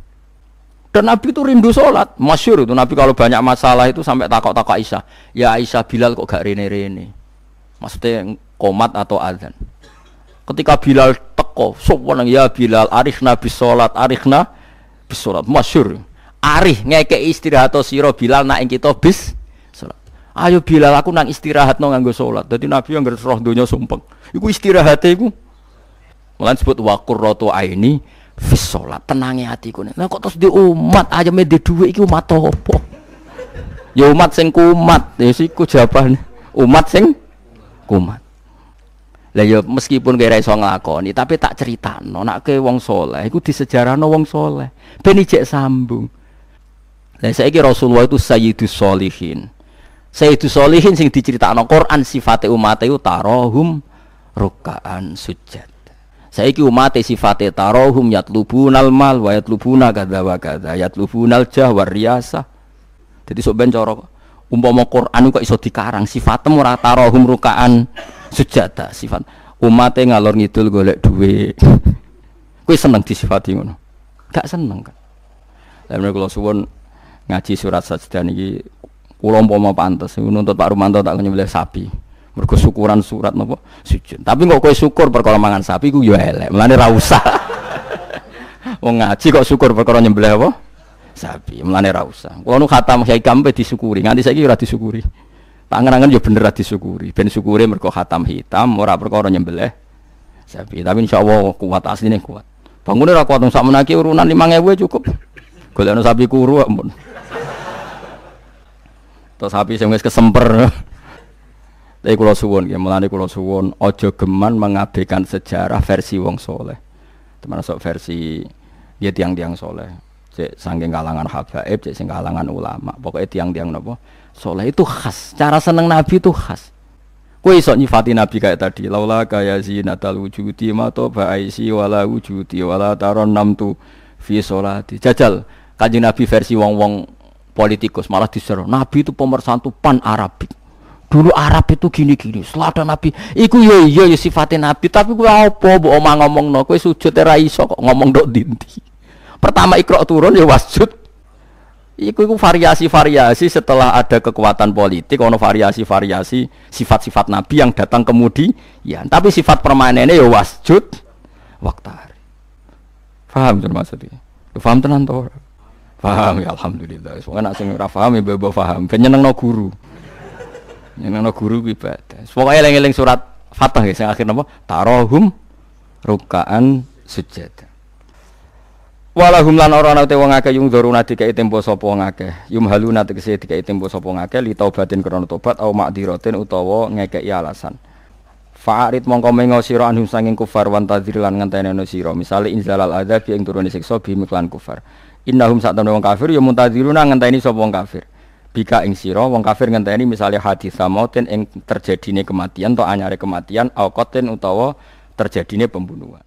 Speaker 1: Dan Nabi itu rindu sholat, masyur itu Nabi kalau banyak masalah itu sampai takok-takok Aisyah. Ya Aisyah Bilal kok gak rene-rene. Maksudnya komat atau adzan. Ketika Bilal teko, sopan ya Bilal, arikhna bis sholat, arifna bis sholat, masyur. Arif ngeke istirahat atau siro Bilal nak kita bis sholat. Ayo Bilal aku nang istirahat no nganggo sholat. Jadi Nabi yang ngerti roh dunia sumpeng. Iku istirahatnya iku. Malah disebut wakur roto aini Wis tenangnya hatiku nih, Lah kok terus di umat aja media dua itu umat apa? Ya umat sing kumat, ya siku jawabane. Umat sing kumat. Lah ya meskipun kira iso nglakoni, tapi tak no nak ke wong soleh di sejarah no wong soleh, Ben ijek sambung. Lah saiki Rasulullah itu sayyidus solihin. Sayyidus solihin sing no Quran sifate umat iku tarohum rukaan sujud. Saya Saiki umate sifate tarohum yatlubunal mal wa yatlubuna kadza wa kadza yatlubunal jah wa riyasa. Dadi sok ben cara umpama Quran kok iso dikarang sifate ora tarohum rukaan sujata sifat umate ngalor ngidul golek duit. Kuwi seneng disifati ngono. Gak seneng kan. Lah kalau kula suwun ngaji surat sajdah niki kula umpama pantes nuntut Pak Rumanto tak nyembelih sapi mergo syukuran surat nopo sujud tapi kok kowe syukur perkara mangan sapi ku ya elek mlane ra usah wong ngaji kok syukur perkara nyembelih apa sapi mlane ra usah kula nu khatam Kyai Kampe disyukuri nganti saiki ora disyukuri pangerangan ya bener ra disyukuri ben syukure mergo khatam hitam ora perkara nyembelih sapi tapi insyaallah kuat asline kuat bangunnya ra kuat sak menaki urunan 5000 e cukup golekno sapi kuru ampun terus sapi sing kesemper tapi kalau suwon, ya mulai kalau suwon, ojo geman mengabaikan sejarah versi wong soleh, termasuk versi dia tiang-tiang soleh, cek sanggeng kalangan habaib, cek sing kalangan ulama, pokoknya tiang-tiang nopo soleh itu khas, cara seneng nabi itu khas. Kue sok nyifati nabi kayak tadi, Laulah kaya zinatal wujudi toba ba'aisi wala wujudi wala taron tu fi solati. Jajal, kaji nabi versi wong-wong politikus malah diseru. Nabi itu pemersatu pan Arabik dulu Arab itu gini-gini, selada Nabi. Iku yo iya, yo ya sifatnya Nabi, tapi gue apa bu oma ngomong no, gue sujud ya iso kok ngomong dok dinti. Pertama ikro turun ya wasjud. Iku iku variasi-variasi setelah ada kekuatan politik, ono variasi-variasi sifat-sifat Nabi yang datang kemudi Ya, tapi sifat permanennya ya wasjud hari Faham tuh maksudnya? Ya faham tenan tuh? Faham ya alhamdulillah. Semoga nak sing ora faham ya bebo guru. Yang ana guru kuwi batas. Pokoke eling surat Fatah ya sing akhir napa? Tarahum rukaan sujud. Walahum lan orang ana te wong akeh yung doruna dikai tempo sapa wong akeh. Yum haluna tegese dikai tempo sapa wong akeh li taubatin krana tobat au makdiratin utawa ngekeki alasan. Faarit mongko mengo siro anhum sanging kufar wan tadzir lan neno siro. Misale inzalal adzab ing turune siksa bimiklan kufar. Innahum sak wong kafir ya muntadziruna ngenteni sapa wong kafir bika ing wong kafir ngenteni misalnya hadis samautin ing terjadine kematian atau anyare kematian auqatin utawa terjadine pembunuhan